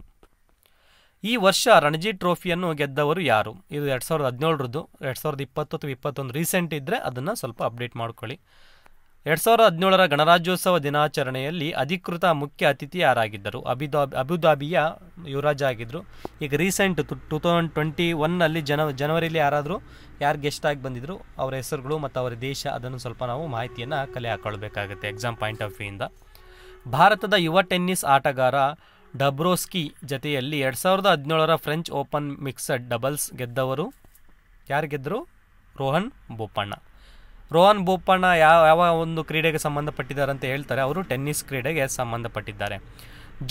ಈ ವರ್ಷ ರಣಜಿ ಟ್ರೋಫಿಯನ್ನು ಗೆದ್ದವರು ಯಾರು ಇದು ಎರಡು ಸಾವಿರದ ಹದಿನೇಳರದ್ದು ಎರಡು ಸಾವಿರದ ಇಪ್ಪತ್ತು ಅಥವಾ ಇಪ್ಪತ್ತೊಂದು ರೀಸೆಂಟ್ ಇದ್ದರೆ ಅದನ್ನು ಸ್ವಲ್ಪ ಅಪ್ಡೇಟ್ ಮಾಡ್ಕೊಳ್ಳಿ ಎರಡ್ ಸಾವಿರದ ಹದಿನೇಳರ ಗಣರಾಜ್ಯೋತ್ಸವ ದಿನಾಚರಣೆಯಲ್ಲಿ ಅಧಿಕೃತ ಮುಖ್ಯ ಅತಿಥಿ ಯಾರಾಗಿದ್ದರು ಅಬಿದಾ ಅಬುದಾಬಿಯ ಯುವರಾಜ ಆಗಿದ್ದರು ಈಗ ರೀಸೆಂಟ್ ಟು ತೌಸಂಡ್ ಟ್ವೆಂಟಿ ಒನ್ನಲ್ಲಿ ಜನ ಜನವರಿಲಿ ಯಾರಾದರೂ ಯಾರು ಗೆಸ್ಟ್ ಆಗಿ ಬಂದಿದ್ದರು ಅವರ ಹೆಸರುಗಳು ಮತ್ತು ಅವರ ದೇಶ ಅದನ್ನು ಸ್ವಲ್ಪ ನಾವು ಮಾಹಿತಿಯನ್ನು ಕಲೆ ಹಾಕೊಳ್ಬೇಕಾಗುತ್ತೆ ಎಕ್ಸಾಮ್ ಪಾಯಿಂಟ್ ಆಫ್ ವ್ಯೂಯಿಂದ ಭಾರತದ ಯುವ ಟೆನ್ನಿಸ್ ಆಟಗಾರ ಡಬ್ರೋಸ್ಕಿ ಜತೆಯಲ್ಲಿ ಎರಡು ಸಾವಿರದ ಹದಿನೇಳರ ಫ್ರೆಂಚ್ ಓಪನ್ ಮಿಕ್ಸಡ್ ಡಬಲ್ಸ್ ಗೆದ್ದವರು ಯಾರು ಗೆದ್ದರು ರೋಹನ್ ಬೋಪಣ್ಣ ರೋಹನ್ ಬೋಪಣ್ಣ ಯಾವ ಯಾವ ಒಂದು ಕ್ರೀಡೆಗೆ ಸಂಬಂಧಪಟ್ಟಿದ್ದಾರೆ ಅಂತ ಹೇಳ್ತಾರೆ ಅವರು ಟೆನ್ನಿಸ್ ಕ್ರೀಡೆಗೆ ಸಂಬಂಧಪಟ್ಟಿದ್ದಾರೆ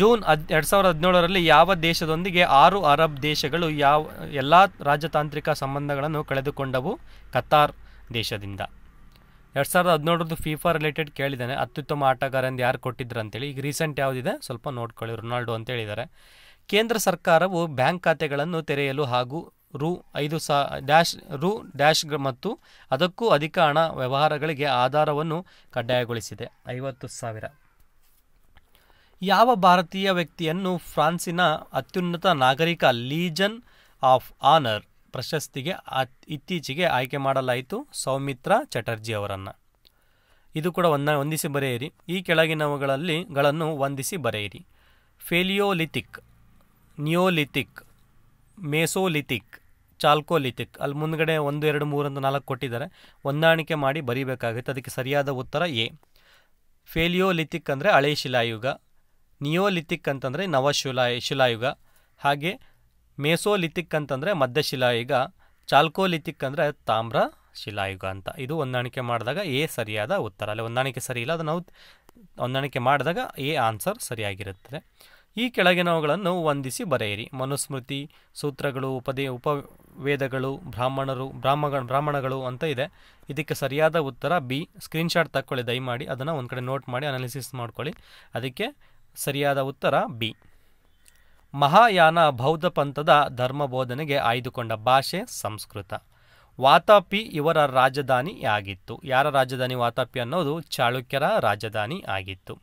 ಜೂನ್ ಹದ್ ಎರಡು ಸಾವಿರದ ಹದಿನೇಳರಲ್ಲಿ ಯಾವ ದೇಶದೊಂದಿಗೆ ಆರು ಅರಬ್ ದೇಶಗಳು ಯಾವ ಎಲ್ಲ ರಾಜತಾಂತ್ರಿಕ ಸಂಬಂಧಗಳನ್ನು ಕಳೆದುಕೊಂಡವು ಕತಾರ್ ದೇಶದಿಂದ ಎರಡು ಸಾವಿರದ ಹದಿನೇಳರದ್ದು ಫೀಫಾ ರಿಲೇಟೆಡ್ ಕೇಳಿದ್ದಾನೆ ಅತ್ಯುತ್ತಮ ಆಟಗಾರ ಎಂದು ಯಾರು ಕೊಟ್ಟಿದ್ರು ಅಂತೇಳಿ ಈಗ ರೀಸೆಂಟ್ ಯಾವುದಿದೆ ಸ್ವಲ್ಪ ನೋಡ್ಕೊಳ್ಳಿ ರೊನಾಲ್ಡೋ ಅಂತ ಹೇಳಿದ್ದಾರೆ ಕೇಂದ್ರ ಸರ್ಕಾರವು ಬ್ಯಾಂಕ್ ಖಾತೆಗಳನ್ನು ತೆರೆಯಲು ಹಾಗೂ ರು ಐದು ಸಾ ಡ್ಯಾಶ್ ರು ಡ್ಯಾಶ್ ಮತ್ತು ಅದಕ್ಕೂ ಅಧಿಕ ಹಣ ವ್ಯವಹಾರಗಳಿಗೆ ಆಧಾರವನ್ನು ಕಡ್ಡಾಯಗೊಳಿಸಿದೆ ಐವತ್ತು ಸಾವಿರ ಯಾವ ಭಾರತೀಯ ವ್ಯಕ್ತಿಯನ್ನು ಫ್ರಾನ್ಸಿನ ಅತ್ಯುನ್ನತ ನಾಗರಿಕ ಲೀಜನ್ ಆಫ್ ಆನರ್ ಪ್ರಶಸ್ತಿಗೆ ಇತ್ತೀಚೆಗೆ ಆಯ್ಕೆ ಮಾಡಲಾಯಿತು ಸೌಮಿತ್ರ ಚಟರ್ಜಿ ಅವರನ್ನು ಇದು ಕೂಡ ಒಂದ ಹೊಂದಿಸಿ ಬರೆಯಿರಿ ಈ ಕೆಳಗಿನವುಗಳಲ್ಲಿ ಗಳನ್ನು ಹೊಂದಿಸಿ ಬರೆಯಿರಿ ಫೇಲಿಯೋಲಿಥಿಕ್ ನಿಯೋಲಿಥಿಕ್ ಮೇಸೋಲಿಥಿಕ್ ಚಾಲ್ಕೋಲಿಥಿಕ್ ಅಲ್ಲಿ ಮುಂದಗಡೆ ಒಂದು ಎರಡು ಮೂರು ಅಂತ ನಾಲ್ಕು ಕೊಟ್ಟಿದ್ದಾರೆ ಹೊಂದಾಣಿಕೆ ಮಾಡಿ ಬರೀಬೇಕಾಗುತ್ತೆ ಅದಕ್ಕೆ ಸರಿಯಾದ ಉತ್ತರ ಎ ಫೇಲಿಯೋಲಿಥಿಕ್ ಅಂದರೆ ಹಳೆ ಶಿಲಾಯುಗ ನಿಯೋಲಿಥಿಕ್ ಅಂತಂದರೆ ನವ ಶಿಲಾಯುಗ ಹಾಗೆ ಮೇಸೋಲಿಥಿಕ್ ಅಂತಂದರೆ ಮಧ್ಯ ಶಿಲಾಯುಗ ಚಾಲ್ಕೋಲಿಥಿಕ್ ಅಂದರೆ ತಾಮ್ರ ಶಿಲಾಯುಗ ಅಂತ ಇದು ಹೊಂದಾಣಿಕೆ ಮಾಡಿದಾಗ ಎ ಸರಿಯಾದ ಉತ್ತರ ಅಲ್ಲಿ ಹೊಂದಾಣಿಕೆ ಸರಿ ಇಲ್ಲ ಅದು ನಾವು ಹೊಂದಾಣಿಕೆ ಮಾಡಿದಾಗ ಎ ಆನ್ಸರ್ ಸರಿಯಾಗಿರುತ್ತದೆ ಈ ಕೆಳಗಿನವುಗಳನ್ನು ಹೊಂದಿಸಿ ಬರೆಯಿರಿ ಮನುಸ್ಮೃತಿ ಸೂತ್ರಗಳು ಉಪದೇ ಉಪ ವೇದಗಳು ಬ್ರಾಹ್ಮಣರು ಬ್ರಾಹ್ಮಣ ಬ್ರಾಹ್ಮಣಗಳು ಅಂತ ಇದೆ ಇದಕ್ಕೆ ಸರಿಯಾದ ಉತ್ತರ ಬಿ ಸ್ಕ್ರೀನ್ಶಾಟ್ ತಕ್ಕೊಳ್ಳಿ ದಯಮಾಡಿ ಅದನ್ನು ಒಂದು ಕಡೆ ನೋಟ್ ಮಾಡಿ ಅನಾಲಿಸಿಸ್ ಮಾಡ್ಕೊಳ್ಳಿ ಅದಕ್ಕೆ ಸರಿಯಾದ ಉತ್ತರ ಬಿ ಮಹಾಯಾನ ಬೌದ್ಧ ಪಂಥದ ಧರ್ಮ ಬೋಧನೆಗೆ ಆಯ್ದುಕೊಂಡ ಭಾಷೆ ಸಂಸ್ಕೃತ ವಾತಾಪಿ ಇವರ ರಾಜಧಾನಿ ಆಗಿತ್ತು ಯಾರ ರಾಜಧಾನಿ ವಾತಾಪಿ ಅನ್ನೋದು ಚಾಳುಕ್ಯರ ರಾಜಧಾನಿ ಆಗಿತ್ತು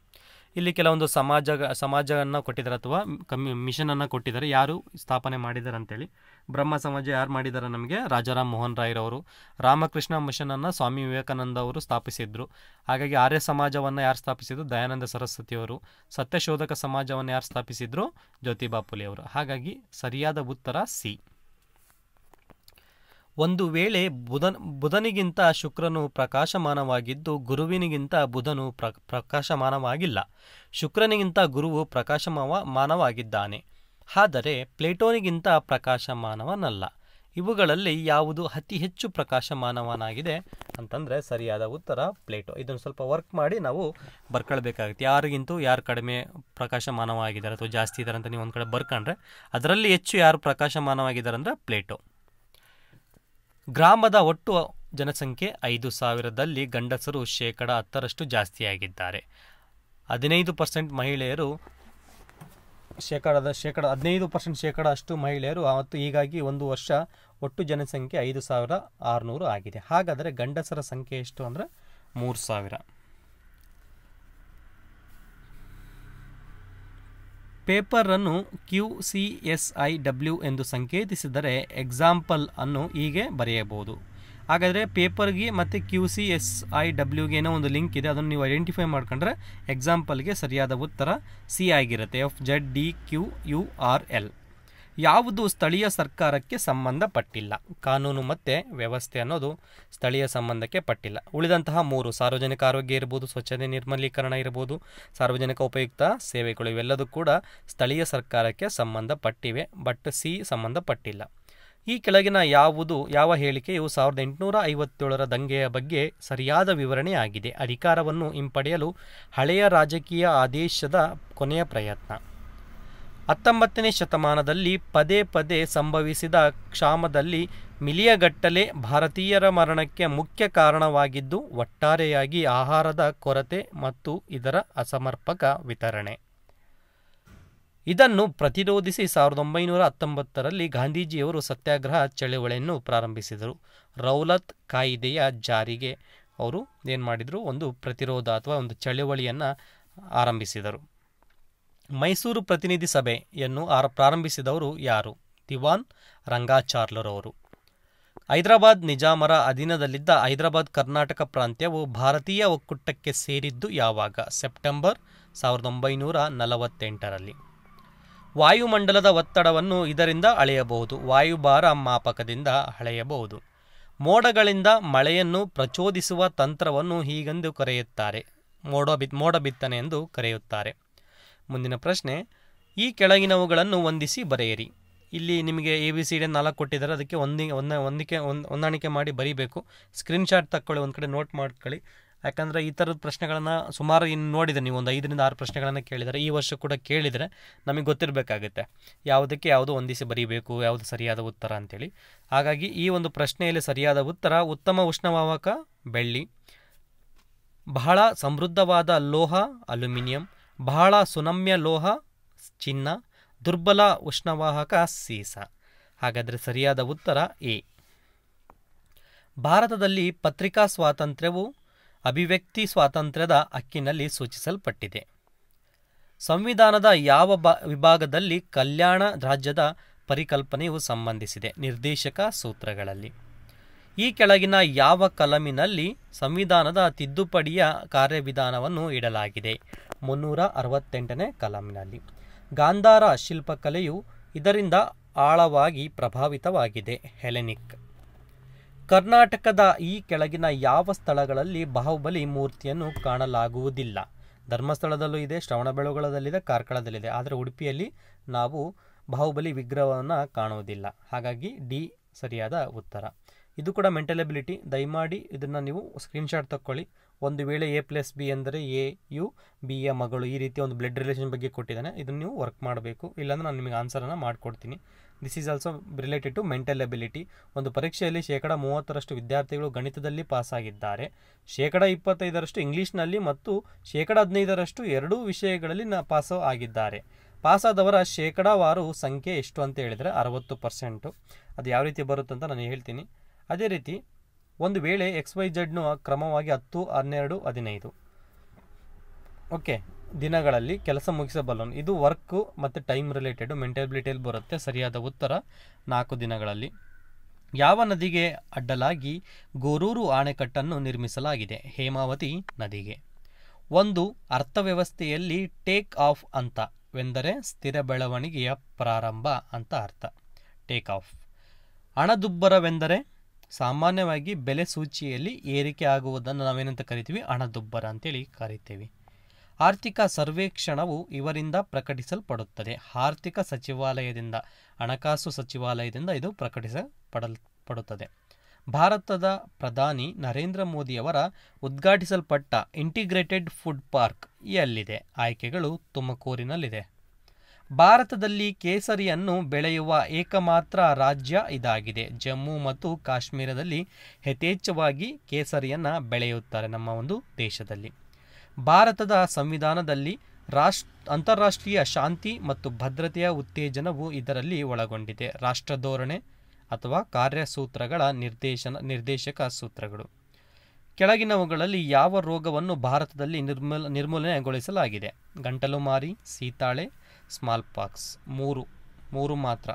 ಇಲ್ಲಿ ಕೆಲವೊಂದು ಸಮಾಜ ಸಮಾಜವನ್ನು ಕೊಟ್ಟಿದ್ದಾರೆ ಅಥವಾ ಕಮ್ಮಿ ಮಿಷನನ್ನು ಕೊಟ್ಟಿದ್ದಾರೆ ಯಾರು ಸ್ಥಾಪನೆ ಮಾಡಿದ್ದಾರೆ ಅಂತೇಳಿ ಬ್ರಹ್ಮ ಸಮಾಜ ಯಾರು ಮಾಡಿದ್ದಾರೆ ನಮಗೆ ರಾಜಾರಾಮ್ ಮೋಹನ್ ರಾಯ್ರವರು ರಾಮಕೃಷ್ಣ ಮಿಷನನ್ನು ಸ್ವಾಮಿ ವಿವೇಕಾನಂದ ಅವರು ಸ್ಥಾಪಿಸಿದ್ರು ಹಾಗಾಗಿ ಆರ್ಯ ಸಮಾಜವನ್ನು ಯಾರು ಸ್ಥಾಪಿಸಿದ್ರು ದಯಾನಂದ ಸರಸ್ವತಿಯವರು ಸತ್ಯಶೋಧಕ ಸಮಾಜವನ್ನು ಯಾರು ಸ್ಥಾಪಿಸಿದ್ರು ಜ್ಯೋತಿಬಾ ಅವರು ಹಾಗಾಗಿ ಸರಿಯಾದ ಉತ್ತರ ಸಿ ಒಂದು ವೇಳೆ ಬುಧನ್ ಬುಧನಿಗಿಂತ ಶುಕ್ರನು ಪ್ರಕಾಶಮಾನವಾಗಿದ್ದು ಗುರುವಿನಿಗಿಂತ ಬುಧನು ಪ್ರ ಪ್ರಕಾಶಮಾನವಾಗಿಲ್ಲ ಶುಕ್ರನಿಗಿಂತ ಗುರುವು ಪ್ರಕಾಶಮಾನವಾಗಿದ್ದಾನೆ ಮಾನವಾಗಿದ್ದಾನೆ ಆದರೆ ಪ್ಲೇಟೋನಿಗಿಂತ ಪ್ರಕಾಶಮಾನವನಲ್ಲ ಇವುಗಳಲ್ಲಿ ಯಾವುದು ಅತಿ ಹೆಚ್ಚು ಪ್ರಕಾಶಮಾನವನಾಗಿದೆ ಅಂತಂದರೆ ಸರಿಯಾದ ಉತ್ತರ ಪ್ಲೇಟೋ ಇದನ್ನು ಸ್ವಲ್ಪ ವರ್ಕ್ ಮಾಡಿ ನಾವು ಬರ್ಕೊಳ್ಬೇಕಾಗುತ್ತೆ ಯಾರಿಗಿಂತೂ ಯಾರು ಕಡಿಮೆ ಪ್ರಕಾಶಮಾನವಾಗಿದ್ದಾರೆ ಅಥವಾ ಜಾಸ್ತಿ ಇದ್ದಾರೆ ಅಂತ ನೀವು ಒಂದು ಕಡೆ ಬರ್ಕೊಂಡ್ರೆ ಅದರಲ್ಲಿ ಹೆಚ್ಚು ಯಾರು ಪ್ರಕಾಶಮಾನವಾಗಿದ್ದಾರೆ ಅಂದರೆ ಪ್ಲೇಟೋ ಗ್ರಾಮದ ಒಟ್ಟು ಜನಸಂಖ್ಯೆ ಐದು ಸಾವಿರದಲ್ಲಿ ಗಂಡಸರು ಶೇಕಡ ಹತ್ತರಷ್ಟು ಜಾಸ್ತಿಯಾಗಿದ್ದಾರೆ ಹದಿನೈದು ಪರ್ಸೆಂಟ್ ಮಹಿಳೆಯರು ಶೇಕಡದ ಶೇಕಡ ಹದಿನೈದು ಪರ್ಸೆಂಟ್ ಶೇಕಡ ಅಷ್ಟು ಮಹಿಳೆಯರು ಮತ್ತು ಹೀಗಾಗಿ ಒಂದು ವರ್ಷ ಒಟ್ಟು ಜನಸಂಖ್ಯೆ ಐದು ಸಾವಿರ ಆರುನೂರು ಆಗಿದೆ ಹಾಗಾದರೆ ಗಂಡಸರ ಸಂಖ್ಯೆ ಎಷ್ಟು ಅಂದರೆ ಮೂರು ಸಾವಿರ ಪೇಪರನ್ನು Q C S I W ಎಂದು ಸಂಕೇತಿಸಿದರೆ ಎಕ್ಸಾಂಪಲ್ ಅನ್ನು ಹೀಗೆ ಬರೆಯಬಹುದು ಹಾಗಾದರೆ ಪೇಪರ್ಗೆ ಮತ್ತು ಕ್ಯೂ ಸಿ ಎಸ್ ಐ ಡಬ್ಲ್ಯೂಗೆ ಏನೋ ಒಂದು ಲಿಂಕ್ ಇದೆ ಅದನ್ನು ನೀವು ಐಡೆಂಟಿಫೈ ಮಾಡ್ಕೊಂಡ್ರೆ ಎಕ್ಸಾಂಪಲ್ಗೆ ಸರಿಯಾದ ಉತ್ತರ ಸಿ ಆಗಿರುತ್ತೆ F Z D Q U R L ಯಾವುದು ಸ್ಥಳೀಯ ಸರ್ಕಾರಕ್ಕೆ ಸಂಬಂಧಪಟ್ಟಿಲ್ಲ ಕಾನೂನು ಮತ್ತು ವ್ಯವಸ್ಥೆ ಅನ್ನೋದು ಸ್ಥಳೀಯ ಸಂಬಂಧಕ್ಕೆ ಪಟ್ಟಿಲ್ಲ ಉಳಿದಂತಹ ಮೂರು ಸಾರ್ವಜನಿಕ ಆರೋಗ್ಯ ಇರ್ಬೋದು ಸ್ವಚ್ಛತೆ ನಿರ್ಮಲೀಕರಣ ಇರ್ಬೋದು ಸಾರ್ವಜನಿಕ ಉಪಯುಕ್ತ ಸೇವೆಗಳು ಇವೆಲ್ಲದೂ ಕೂಡ ಸ್ಥಳೀಯ ಸರ್ಕಾರಕ್ಕೆ ಸಂಬಂಧಪಟ್ಟಿವೆ ಬಟ್ ಸಿ ಸಂಬಂಧಪಟ್ಟಿಲ್ಲ ಈ ಕೆಳಗಿನ ಯಾವುದು ಯಾವ ಹೇಳಿಕೆಯು ಸಾವಿರದ ಎಂಟುನೂರ ಐವತ್ತೇಳರ ದಂಗೆಯ ಬಗ್ಗೆ ಸರಿಯಾದ ವಿವರಣೆಯಾಗಿದೆ ಅಧಿಕಾರವನ್ನು ಹಿಂಪಡೆಯಲು ಹಳೆಯ ರಾಜಕೀಯ ಆದೇಶದ ಕೊನೆಯ ಪ್ರಯತ್ನ ಹತ್ತೊಂಬತ್ತನೇ ಶತಮಾನದಲ್ಲಿ ಪದೇ ಪದೇ ಸಂಭವಿಸಿದ ಕ್ಷಾಮದಲ್ಲಿ ಮಿಲಿಯಗಟ್ಟಲೆ ಭಾರತೀಯರ ಮರಣಕ್ಕೆ ಮುಖ್ಯ ಕಾರಣವಾಗಿದ್ದು ಒಟ್ಟಾರೆಯಾಗಿ ಆಹಾರದ ಕೊರತೆ ಮತ್ತು ಇದರ ಅಸಮರ್ಪಕ ವಿತರಣೆ ಇದನ್ನು ಪ್ರತಿರೋಧಿಸಿ ಸಾವಿರದ ಒಂಬೈನೂರ ಹತ್ತೊಂಬತ್ತರಲ್ಲಿ ಗಾಂಧೀಜಿಯವರು ಸತ್ಯಾಗ್ರಹ ಚಳವಳಿಯನ್ನು ಪ್ರಾರಂಭಿಸಿದರು ರೌಲತ್ ಕಾಯಿದೆಯ ಜಾರಿಗೆ ಅವರು ಏನು ಮಾಡಿದರು ಒಂದು ಪ್ರತಿರೋಧ ಅಥವಾ ಒಂದು ಚಳವಳಿಯನ್ನು ಆರಂಭಿಸಿದರು ಮೈಸೂರು ಪ್ರತಿನಿಧಿ ಸಭೆಯನ್ನು ಆರ ಪ್ರಾರಂಭಿಸಿದವರು ಯಾರು ದಿವಾನ್ ರಂಗಾಚಾರ್ಲರವರು ಹೈದರಾಬಾದ್ ನಿಜಾಮರ ಅಧೀನದಲ್ಲಿದ್ದ ಹೈದರಾಬಾದ್ ಕರ್ನಾಟಕ ಪ್ರಾಂತ್ಯವು ಭಾರತೀಯ ಒಕ್ಕೂಟಕ್ಕೆ ಸೇರಿದ್ದು ಯಾವಾಗ ಸೆಪ್ಟೆಂಬರ್ ಸಾವಿರದ ಒಂಬೈನೂರ ನಲವತ್ತೆಂಟರಲ್ಲಿ ವಾಯುಮಂಡಲದ ಒತ್ತಡವನ್ನು ಇದರಿಂದ ಅಳೆಯಬಹುದು ವಾಯುಭಾರ ಮಾಪಕದಿಂದ ಅಳೆಯಬಹುದು ಮೋಡಗಳಿಂದ ಮಳೆಯನ್ನು ಪ್ರಚೋದಿಸುವ ತಂತ್ರವನ್ನು ಹೀಗೆಂದು ಕರೆಯುತ್ತಾರೆ ಮೋಡ ಬಿ ಮೋಡ ಬಿತ್ತನೆ ಎಂದು ಕರೆಯುತ್ತಾರೆ ಮುಂದಿನ ಪ್ರಶ್ನೆ ಈ ಕೆಳಗಿನವುಗಳನ್ನು ಹೊಂದಿಸಿ ಬರೆಯಿರಿ ಇಲ್ಲಿ ನಿಮಗೆ ಎ ಬಿ ಸಿ ಡಿ ನಾಲ್ಕು ಕೊಟ್ಟಿದ್ದಾರೆ ಅದಕ್ಕೆ ಒಂದು ಒಂದ ಹೊಂದಿಕೆ ಹೊಂದಾಣಿಕೆ ಮಾಡಿ ಬರೀಬೇಕು ಸ್ಕ್ರೀನ್ಶಾಟ್ ತಕ್ಕೊಳ್ಳಿ ಒಂದು ಕಡೆ ನೋಟ್ ಮಾಡ್ಕೊಳ್ಳಿ ಯಾಕಂದರೆ ಈ ಥರದ ಪ್ರಶ್ನೆಗಳನ್ನು ಸುಮಾರು ಇನ್ನು ನೋಡಿದೆ ನೀವು ಒಂದು ಐದರಿಂದ ಆರು ಪ್ರಶ್ನೆಗಳನ್ನು ಕೇಳಿದರೆ ಈ ವರ್ಷ ಕೂಡ ಕೇಳಿದರೆ ನಮಗೆ ಗೊತ್ತಿರಬೇಕಾಗುತ್ತೆ ಯಾವುದಕ್ಕೆ ಯಾವುದು ಹೊಂದಿಸಿ ಬರೀಬೇಕು ಯಾವುದು ಸರಿಯಾದ ಉತ್ತರ ಅಂತೇಳಿ ಹಾಗಾಗಿ ಈ ಒಂದು ಪ್ರಶ್ನೆಯಲ್ಲಿ ಸರಿಯಾದ ಉತ್ತರ ಉತ್ತಮ ಉಷ್ಣವಾಹಕ ಬೆಳ್ಳಿ ಬಹಳ ಸಮೃದ್ಧವಾದ ಲೋಹ ಅಲ್ಯೂಮಿನಿಯಂ ಬಹಳ ಸುನಮ್ಯ ಲೋಹ ಚಿನ್ನ ದುರ್ಬಲ ಉಷ್ಣವಾಹಕ ಸೀಸ ಹಾಗಾದರೆ ಸರಿಯಾದ ಉತ್ತರ ಎ ಭಾರತದಲ್ಲಿ ಪತ್ರಿಕಾ ಸ್ವಾತಂತ್ರ್ಯವು ಅಭಿವ್ಯಕ್ತಿ ಸ್ವಾತಂತ್ರ್ಯದ ಹಕ್ಕಿನಲ್ಲಿ ಸೂಚಿಸಲ್ಪಟ್ಟಿದೆ ಸಂವಿಧಾನದ ಯಾವ ಬ ವಿಭಾಗದಲ್ಲಿ ಕಲ್ಯಾಣ ರಾಜ್ಯದ ಪರಿಕಲ್ಪನೆಯು ಸಂಬಂಧಿಸಿದೆ ನಿರ್ದೇಶಕ ಸೂತ್ರಗಳಲ್ಲಿ ಈ ಕೆಳಗಿನ ಯಾವ ಕಲಮಿನಲ್ಲಿ ಸಂವಿಧಾನದ ತಿದ್ದುಪಡಿಯ ಕಾರ್ಯವಿಧಾನವನ್ನು ಇಡಲಾಗಿದೆ ಮುನ್ನೂರ ಅರವತ್ತೆಂಟನೇ ಕಲಮಿನಲ್ಲಿ ಗಾಂಧಾರ ಶಿಲ್ಪಕಲೆಯು ಇದರಿಂದ ಆಳವಾಗಿ ಪ್ರಭಾವಿತವಾಗಿದೆ ಹೆಲೆನಿಕ್ ಕರ್ನಾಟಕದ ಈ ಕೆಳಗಿನ ಯಾವ ಸ್ಥಳಗಳಲ್ಲಿ ಬಾಹುಬಲಿ ಮೂರ್ತಿಯನ್ನು ಕಾಣಲಾಗುವುದಿಲ್ಲ ಧರ್ಮಸ್ಥಳದಲ್ಲೂ ಇದೆ ಶ್ರವಣಬೆಳಗೊಳದಲ್ಲಿದೆ ಕಾರ್ಕಳದಲ್ಲಿದೆ ಆದರೆ ಉಡುಪಿಯಲ್ಲಿ ನಾವು ಬಾಹುಬಲಿ ವಿಗ್ರಹವನ್ನು ಕಾಣುವುದಿಲ್ಲ ಹಾಗಾಗಿ ಡಿ ಸರಿಯಾದ ಉತ್ತರ ಇದು ಕೂಡ ಮೆಂಟಲೆಬಿಲಿಟಿ ದಯಮಾಡಿ ಇದನ್ನು ನೀವು ಸ್ಕ್ರೀನ್ಶಾಟ್ ತಕ್ಕೊಳ್ಳಿ ಒಂದು ವೇಳೆ ಎ ಪ್ಲಸ್ ಬಿ ಅಂದರೆ ಎ ಯು ಬಿ ಎ ಮಗಳು ಈ ರೀತಿ ಒಂದು ಬ್ಲಡ್ ರಿಲೇಷನ್ ಬಗ್ಗೆ ಕೊಟ್ಟಿದ್ದಾನೆ ಇದನ್ನು ನೀವು ವರ್ಕ್ ಮಾಡಬೇಕು ಇಲ್ಲಾಂದರೆ ನಾನು ನಿಮಗೆ ಆನ್ಸರನ್ನು ಮಾಡಿಕೊಡ್ತೀನಿ this is also related to mental ability ಒಂದು ಪರೀಕ್ಷೆಯಲ್ಲಿ ಶೇಕಡ ಮೂವತ್ತರಷ್ಟು ವಿದ್ಯಾರ್ಥಿಗಳು ಗಣಿತದಲ್ಲಿ ಪಾಸಾಗಿದ್ದಾರೆ ಶೇಕಡ ಇಪ್ಪತ್ತೈದರಷ್ಟು ಇಂಗ್ಲೀಷ್ನಲ್ಲಿ ಮತ್ತು ಶೇಕಡ ಹದಿನೈದರಷ್ಟು ಎರಡೂ ವಿಷಯಗಳಲ್ಲಿ ನ ಪಾಸು ಆಗಿದ್ದಾರೆ ಪಾಸಾದವರ ಶೇಕಡಾವಾರು ಸಂಖ್ಯೆ ಎಷ್ಟು ಅಂತ ಹೇಳಿದರೆ ಅರವತ್ತು ಪರ್ಸೆಂಟು ಅದು ಯಾವ ರೀತಿ ಬರುತ್ತೆ ಅಂತ ನಾನು ಹೇಳ್ತೀನಿ ಅದೇ ರೀತಿ ಒಂದು ವೇಳೆ ಎಕ್ಸ್ ವೈ ಜಡ್ನು ಕ್ರಮವಾಗಿ ಹತ್ತು ಹನ್ನೆರಡು ಹದಿನೈದು ಓಕೆ ದಿನಗಳಲ್ಲಿ ಕೆಲಸ ಮುಗಿಸಬಲ್ಲನು ಇದು ವರ್ಕು ಮತ್ತು ಟೈಮ್ ರಿಲೇಟೆಡು ಮೆಂಟೇಬಿಲಿಟಿಯಲ್ಲಿ ಬರುತ್ತೆ ಸರಿಯಾದ ಉತ್ತರ ನಾಲ್ಕು ದಿನಗಳಲ್ಲಿ ಯಾವ ನದಿಗೆ ಅಡ್ಡಲಾಗಿ ಗೋರೂರು ಅಣೆಕಟ್ಟನ್ನು ನಿರ್ಮಿಸಲಾಗಿದೆ ಹೇಮಾವತಿ ನದಿಗೆ ಒಂದು ಅರ್ಥವ್ಯವಸ್ಥೆಯಲ್ಲಿ ಟೇಕ್ ಆಫ್ ಅಂತ ಸ್ಥಿರ ಬೆಳವಣಿಗೆಯ ಪ್ರಾರಂಭ ಅಂತ ಅರ್ಥ ಟೇಕ್ ಆಫ್ ಹಣದುಬ್ಬರವೆಂದರೆ ಸಾಮಾನ್ಯವಾಗಿ ಬೆಲೆ ಸೂಚಿಯಲ್ಲಿ ಏರಿಕೆ ಆಗುವುದನ್ನು ನಾವೇನಂತ ಕರಿತೀವಿ ಹಣದುಬ್ಬರ ಅಂತೇಳಿ ಕರಿತೀವಿ ಆರ್ಥಿಕ ಸರ್ವೇಕ್ಷಣವು ಇವರಿಂದ ಪ್ರಕಟಿಸಲ್ಪಡುತ್ತದೆ ಆರ್ಥಿಕ ಸಚಿವಾಲಯದಿಂದ ಹಣಕಾಸು ಸಚಿವಾಲಯದಿಂದ ಇದು ಪ್ರಕಟಿಸಲ್ಪಡಲ್ಪಡುತ್ತದೆ ಭಾರತದ ಪ್ರಧಾನಿ ನರೇಂದ್ರ ಮೋದಿಯವರ ಉದ್ಘಾಟಿಸಲ್ಪಟ್ಟ ಇಂಟಿಗ್ರೇಟೆಡ್ ಫುಡ್ ಪಾರ್ಕ್ ಎಲ್ಲಿದೆ ಆಯ್ಕೆಗಳು ತುಮಕೂರಿನಲ್ಲಿದೆ ಭಾರತದಲ್ಲಿ ಕೇಸರಿಯನ್ನು ಬೆಳೆಯುವ ಏಕಮಾತ್ರ ರಾಜ್ಯ ಇದಾಗಿದೆ ಜಮ್ಮು ಮತ್ತು ಕಾಶ್ಮೀರದಲ್ಲಿ ಯಥೇಚ್ಛವಾಗಿ ಕೇಸರಿಯನ್ನು ಬೆಳೆಯುತ್ತಾರೆ ನಮ್ಮ ಒಂದು ದೇಶದಲ್ಲಿ ಭಾರತದ ಸಂವಿಧಾನದಲ್ಲಿ ರಾಷ್ಟ್ರ ಅಂತಾರಾಷ್ಟ್ರೀಯ ಶಾಂತಿ ಮತ್ತು ಭದ್ರತೆಯ ಉತ್ತೇಜನವು ಇದರಲ್ಲಿ ಒಳಗೊಂಡಿದೆ ರಾಷ್ಟ್ರ ಧೋರಣೆ ಅಥವಾ ಕಾರ್ಯಸೂತ್ರಗಳ ನಿರ್ದೇಶನ ನಿರ್ದೇಶಕ ಸೂತ್ರಗಳು ಕೆಳಗಿನವುಗಳಲ್ಲಿ ಯಾವ ರೋಗವನ್ನು ಭಾರತದಲ್ಲಿ ನಿರ್ಮೂಲ ನಿರ್ಮೂಲನೆಗೊಳಿಸಲಾಗಿದೆ ಗಂಟಲು ಮಾರಿ ಸೀತಾಳೆ ಸ್ಮಾಲ್ ಪಾಕ್ಸ್ ಮೂರು ಮೂರು ಮಾತ್ರ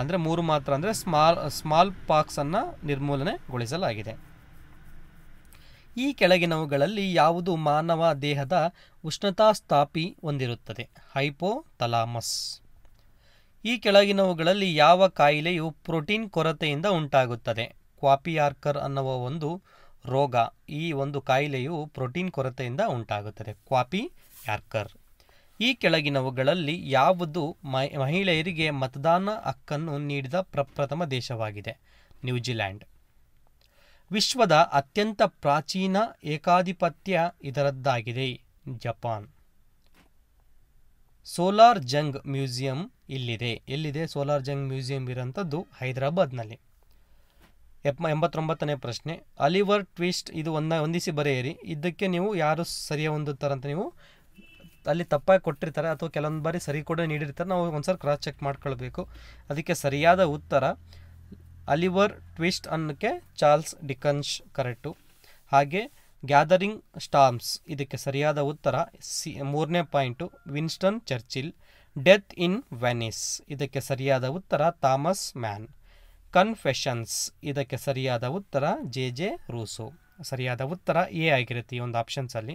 ಅಂದರೆ ಮೂರು ಮಾತ್ರ ಅಂದರೆ ಸ್ಮಾಲ್ ಸ್ಮಾಲ್ ಪಾಕ್ಸನ್ನು ನಿರ್ಮೂಲನೆಗೊಳಿಸಲಾಗಿದೆ ಈ ಕೆಳಗಿನವುಗಳಲ್ಲಿ ಯಾವುದು ಮಾನವ ದೇಹದ ಉಷ್ಣತಾಸ್ಥಾಪಿ ಹೊಂದಿರುತ್ತದೆ ಹೈಪೋಥಲಾಮಸ್ ಈ ಕೆಳಗಿನವುಗಳಲ್ಲಿ ಯಾವ ಕಾಯಿಲೆಯು ಪ್ರೋಟೀನ್ ಕೊರತೆಯಿಂದ ಉಂಟಾಗುತ್ತದೆ ಕ್ವಾಪಿಯಾರ್ಕರ್ ಅನ್ನುವ ಒಂದು ರೋಗ ಈ ಒಂದು ಕಾಯಿಲೆಯು ಪ್ರೋಟೀನ್ ಕೊರತೆಯಿಂದ ಉಂಟಾಗುತ್ತದೆ ಕ್ವಾಪಿ ಯಾರ್ಕರ್ ಈ ಕೆಳಗಿನವುಗಳಲ್ಲಿ ಯಾವುದು ಮಹಿಳೆಯರಿಗೆ ಮತದಾನ ಹಕ್ಕನ್ನು ನೀಡಿದ ಪ್ರಪ್ರಥಮ ದೇಶವಾಗಿದೆ ನ್ಯೂಜಿಲ್ಯಾಂಡ್ ವಿಶ್ವದ ಅತ್ಯಂತ ಪ್ರಾಚೀನ ಏಕಾಧಿಪತ್ಯ ಇದರದ್ದಾಗಿದೆ ಜಪಾನ್ ಸೋಲಾರ್ ಜಂಗ್ ಮ್ಯೂಸಿಯಂ ಇಲ್ಲಿದೆ ಎಲ್ಲಿದೆ ಸೋಲಾರ್ ಜಂಗ್ ಮ್ಯೂಸಿಯಂ ಇರೋಂಥದ್ದು ಹೈದರಾಬಾದ್ನಲ್ಲಿ ಎಪ್ ಎಂಬತ್ತೊಂಬತ್ತನೇ ಪ್ರಶ್ನೆ ಅಲಿವರ್ ಟ್ವಿಸ್ಟ್ ಇದು ಒಂದ ಹೊಂದಿಸಿ ಬರೆಯಿರಿ ಇದಕ್ಕೆ ನೀವು ಯಾರು ಸರಿಯ ಅಂತ ನೀವು ಅಲ್ಲಿ ತಪ್ಪಾಗಿ ಕೊಟ್ಟಿರ್ತಾರೆ ಅಥವಾ ಕೆಲವೊಂದು ಬಾರಿ ಸರಿ ಕೂಡ ನೀಡಿರ್ತಾರೆ ನಾವು ಒಂದ್ಸಲ ಕ್ರಾಸ್ ಚೆಕ್ ಮಾಡ್ಕೊಳ್ಬೇಕು ಅದಕ್ಕೆ ಸರಿಯಾದ ಉತ್ತರ ಅಲಿವರ್ ಟ್ವಿಸ್ಟ್ ಅನ್ನೋಕ್ಕೆ ಚಾರ್ಲ್ಸ್ ಡಿಕನ್ಸ್ ಕರೆಕ್ಟು ಹಾಗೆ ಗ್ಯಾದರಿಂಗ್ ಸ್ಟಾಮ್ಸ್ ಇದಕ್ಕೆ ಸರಿಯಾದ ಉತ್ತರ ಸಿ ಮೂರನೇ point Winston Churchill death in Venice ಇದಕ್ಕೆ ಸರಿಯಾದ ಉತ್ತರ ಥಾಮಸ್ ಮ್ಯಾನ್ ಕನ್ಫೆಷನ್ಸ್ ಇದಕ್ಕೆ ಸರಿಯಾದ ಉತ್ತರ ಜೆ ಜೆ ರೂಸು ಸರಿಯಾದ ಉತ್ತರ ಎ ಆಗಿರುತ್ತೆ ಈ ಒಂದು ಆಪ್ಷನ್ಸಲ್ಲಿ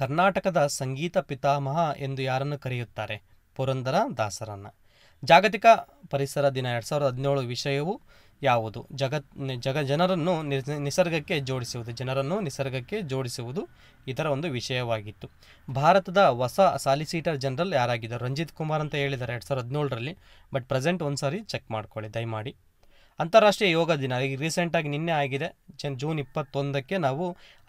ಕರ್ನಾಟಕದ ಸಂಗೀತ ಪಿತಾಮಹ ಎಂದು ಯಾರನ್ನು ಕರೆಯುತ್ತಾರೆ ಪುರಂದರ ದಾಸರನ್ನು ಜಾಗತಿಕ ಪರಿಸರ ದಿನ ಎರಡು ಸಾವಿರದ ಹದಿನೇಳು ವಿಷಯವು ಯಾವುದು ಜಗತ್ ಜಗ ಜನರನ್ನು ನಿಸರ್ಗಕ್ಕೆ ಜೋಡಿಸುವುದು ಜನರನ್ನು ನಿಸರ್ಗಕ್ಕೆ ಜೋಡಿಸುವುದು ಇದರ ಒಂದು ವಿಷಯವಾಗಿತ್ತು ಭಾರತದ ಹೊಸ ಸಾಲಿಸಿಟರ್ ಜನರಲ್ ಯಾರಾಗಿದ್ದಾರೆ ರಂಜಿತ್ ಕುಮಾರ್ ಅಂತ ಹೇಳಿದ್ದಾರೆ ಎರಡು ಸಾವಿರದ ಹದಿನೇಳರಲ್ಲಿ ಬಟ್ ಪ್ರೆಸೆಂಟ್ ಒಂದು ಸಾರಿ ಚೆಕ್ ಮಾಡ್ಕೊಳ್ಳಿ ದಯಮಾಡಿ ಅಂತಾರಾಷ್ಟ್ರೀಯ ಯೋಗ ದಿನ ಈಗ ರೀಸೆಂಟಾಗಿ ನಿನ್ನೆ ಆಗಿದೆ ಜನ್ ಜೂನ್ ಇಪ್ಪತ್ತೊಂದಕ್ಕೆ ನಾವು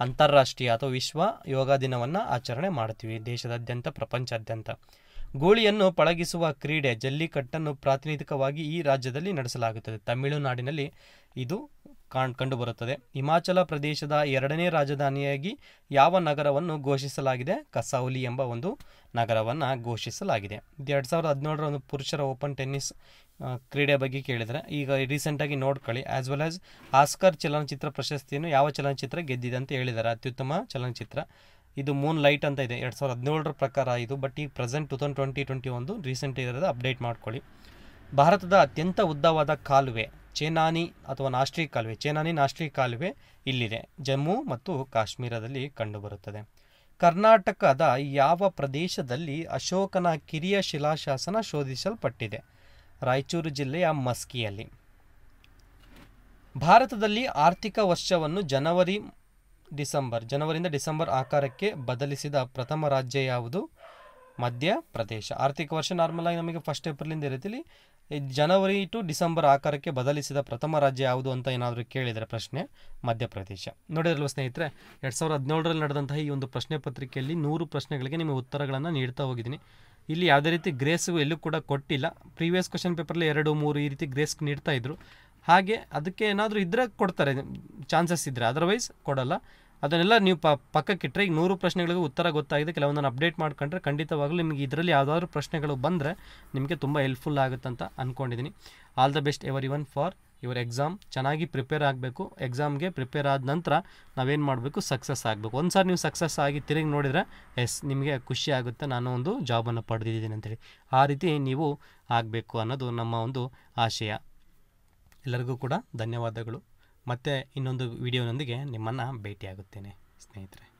ಅಂತಾರಾಷ್ಟ್ರೀಯ ಅಥವಾ ವಿಶ್ವ ಯೋಗ ದಿನವನ್ನು ಆಚರಣೆ ಮಾಡ್ತೀವಿ ದೇಶದಾದ್ಯಂತ ಪ್ರಪಂಚಾದ್ಯಂತ ಗೋಳಿಯನ್ನು ಪಳಗಿಸುವ ಕ್ರೀಡೆ ಜಲ್ಲಿಕಟ್ಟನ್ನು ಪ್ರಾತಿನಿಧಿಕವಾಗಿ ಈ ರಾಜ್ಯದಲ್ಲಿ ನಡೆಸಲಾಗುತ್ತದೆ ತಮಿಳುನಾಡಿನಲ್ಲಿ ಇದು ಕಾಣ್ ಕಂಡುಬರುತ್ತದೆ ಹಿಮಾಚಲ ಪ್ರದೇಶದ ಎರಡನೇ ರಾಜಧಾನಿಯಾಗಿ ಯಾವ ನಗರವನ್ನು ಘೋಷಿಸಲಾಗಿದೆ ಕಸೌಲಿ ಎಂಬ ಒಂದು ನಗರವನ್ನು ಘೋಷಿಸಲಾಗಿದೆ ಎರಡು ಸಾವಿರದ ಹದಿನೇಳರ ಒಂದು ಪುರುಷರ ಓಪನ್ ಟೆನ್ನಿಸ್ ಕ್ರೀಡೆ ಬಗ್ಗೆ ಕೇಳಿದರೆ ಈಗ ರೀಸೆಂಟಾಗಿ ನೋಡ್ಕೊಳ್ಳಿ ಆ್ಯಸ್ ವೆಲ್ ಆಸ್ ಆಸ್ಕರ್ ಚಲನಚಿತ್ರ ಪ್ರಶಸ್ತಿಯನ್ನು ಯಾವ ಚಲನಚಿತ್ರ ಗೆದ್ದಿದೆ ಅಂತ ಹೇಳಿದ್ದಾರೆ ಅತ್ಯುತ್ತಮ ಚಲನಚಿತ್ರ ಇದು ಮೂನ್ ಲೈಟ್ ಅಂತ ಇದೆ ಎರಡು ಸಾವಿರದ ಹದಿನೇಳರ ಪ್ರಕಾರ ಇದು ಬಟ್ ಈಗ present two thousand twenty twenty ಒಂದು ರೀಸೆಂಟ್ ಇರೋದು ಅಪ್ಡೇಟ್ ಮಾಡ್ಕೊಳ್ಳಿ ಭಾರತದ ಅತ್ಯಂತ ಉದ್ದವಾದ ಕಾಲುವೆ ಚೇನಾನಿ ಅಥವಾ ನಾಷ್ಟ್ರೀ ಕಾಲುವೆ ಚೇನಾನಿ ನಾಷ್ಟ್ರಿ ಕಾಲುವೆ ಇಲ್ಲಿದೆ ಜಮ್ಮು ಮತ್ತು ಕಾಶ್ಮೀರದಲ್ಲಿ ಕಂಡುಬರುತ್ತದೆ ಕರ್ನಾಟಕದ ಯಾವ ಪ್ರದೇಶದಲ್ಲಿ ಅಶೋಕನ ಕಿರಿಯ ಶಿಲಾಶಾಸನ ಶೋಧಿಸಲ್ಪಟ್ಟಿದೆ ರಾಯಚೂರು ಜಿಲ್ಲೆಯ ಮಸ್ಕಿಯಲ್ಲಿ ಭಾರತದಲ್ಲಿ ಆರ್ಥಿಕ ವರ್ಷವನ್ನು ಜನವರಿ ಡಿಸೆಂಬರ್ ಜನವರಿಯಿಂದ ಡಿಸೆಂಬರ್ ಆಕಾರಕ್ಕೆ ಬದಲಿಸಿದ ಪ್ರಥಮ ರಾಜ್ಯ ಯಾವುದು ಮಧ್ಯಪ್ರದೇಶ ಆರ್ಥಿಕ ವರ್ಷ ನಾರ್ಮಲ್ ಆಗಿ ನಮಗೆ ಫಸ್ಟ್ ಏಪ್ರಿಲಿಂದ ಇರುತ್ತಲ್ಲಿ ಜನವರಿ ಟು ಡಿಸೆಂಬರ್ ಆಕಾರಕ್ಕೆ ಬದಲಿಸಿದ ಪ್ರಥಮ ರಾಜ್ಯ ಯಾವುದು ಅಂತ ಏನಾದರೂ ಕೇಳಿದರೆ ಪ್ರಶ್ನೆ ಮಧ್ಯಪ್ರದೇಶ ನೋಡಿದ್ರಲ್ವ ಸ್ನೇಹಿತರೆ ಎರಡು ಸಾವಿರದ ಹದಿನೇಳರಲ್ಲಿ ನಡೆದಂತಹ ಈ ಒಂದು ಪ್ರಶ್ನೆ ಪತ್ರಿಕೆಯಲ್ಲಿ ನೂರು ಪ್ರಶ್ನೆಗಳಿಗೆ ನಿಮಗೆ ಉತ್ತರಗಳನ್ನು ನೀಡ್ತಾ ಹೋಗಿದ್ದೀನಿ ಇಲ್ಲಿ ಯಾವುದೇ ರೀತಿ ಗ್ರೇಸು ಎಲ್ಲೂ ಕೂಡ ಕೊಟ್ಟಿಲ್ಲ ಪ್ರೀವಿಯಸ್ ಕ್ವಶನ್ ಪೇಪರಲ್ಲಿ ಎರಡು ಮೂರು ಈ ರೀತಿ ಗ್ರೇಸ್ ನೀಡ್ತಾ ಇದ್ರು ಹಾಗೆ ಅದಕ್ಕೆ ಏನಾದರೂ ಇದ್ದರೆ ಕೊಡ್ತಾರೆ ಚಾನ್ಸಸ್ ಇದ್ದರೆ ಅದರ್ವೈಸ್ ಕೊಡಲ್ಲ ಅದನ್ನೆಲ್ಲ ನೀವು ಪ ಇಟ್ಟರೆ ಈಗ ನೂರು ಪ್ರಶ್ನೆಗಳಿಗೂ ಉತ್ತರ ಗೊತ್ತಾಗಿದೆ ಕೆಲವೊಂದನ್ನು ಅಪ್ಡೇಟ್ ಮಾಡ್ಕೊಂಡ್ರೆ ಖಂಡಿತವಾಗಲೂ ನಿಮಗೆ ಇದರಲ್ಲಿ ಯಾವುದಾದ್ರೂ ಪ್ರಶ್ನೆಗಳು ಬಂದರೆ ನಿಮಗೆ ತುಂಬ ಹೆಲ್ಪ್ಫುಲ್ ಆಗುತ್ತಂತ ಅಂದ್ಕೊಂಡಿದ್ದೀನಿ all the best ever even for every exam ಚೆನ್ನಾಗಿ ಪ್ರಿಪೇರ್ ಆಗಬೇಕು ಎಕ್ಸಾಮ್ಗೆ ಪ್ರಿಪೇರ್ ಆದ ನಂತರ ನಾವೇನು ಮಾಡಬೇಕು ಸಕ್ಸಸ್ ಆಗಬೇಕು ಒಂದು ಸಾರಿ ನೀವು ಸಕ್ಸಸ್ ಆಗಿ ತಿರುಗಿ ನೋಡಿದರೆ ಎಸ್ ನಿಮಗೆ ಖುಷಿ ಆಗುತ್ತೆ ನಾನು ಒಂದು ಜಾಬನ್ನು ಪಡೆದಿದ್ದೀನಿ ಅಂತೇಳಿ ಆ ರೀತಿ ನೀವು ಆಗಬೇಕು ಅನ್ನೋದು ನಮ್ಮ ಒಂದು ಆಶಯ ಎಲ್ಲರಿಗೂ ಕೂಡ ಧನ್ಯವಾದಗಳು ಮತ್ತು ಇನ್ನೊಂದು ವಿಡಿಯೋನೊಂದಿಗೆ ನಿಮ್ಮನ್ನು ಭೇಟಿಯಾಗುತ್ತೇನೆ ಸ್ನೇಹಿತರೆ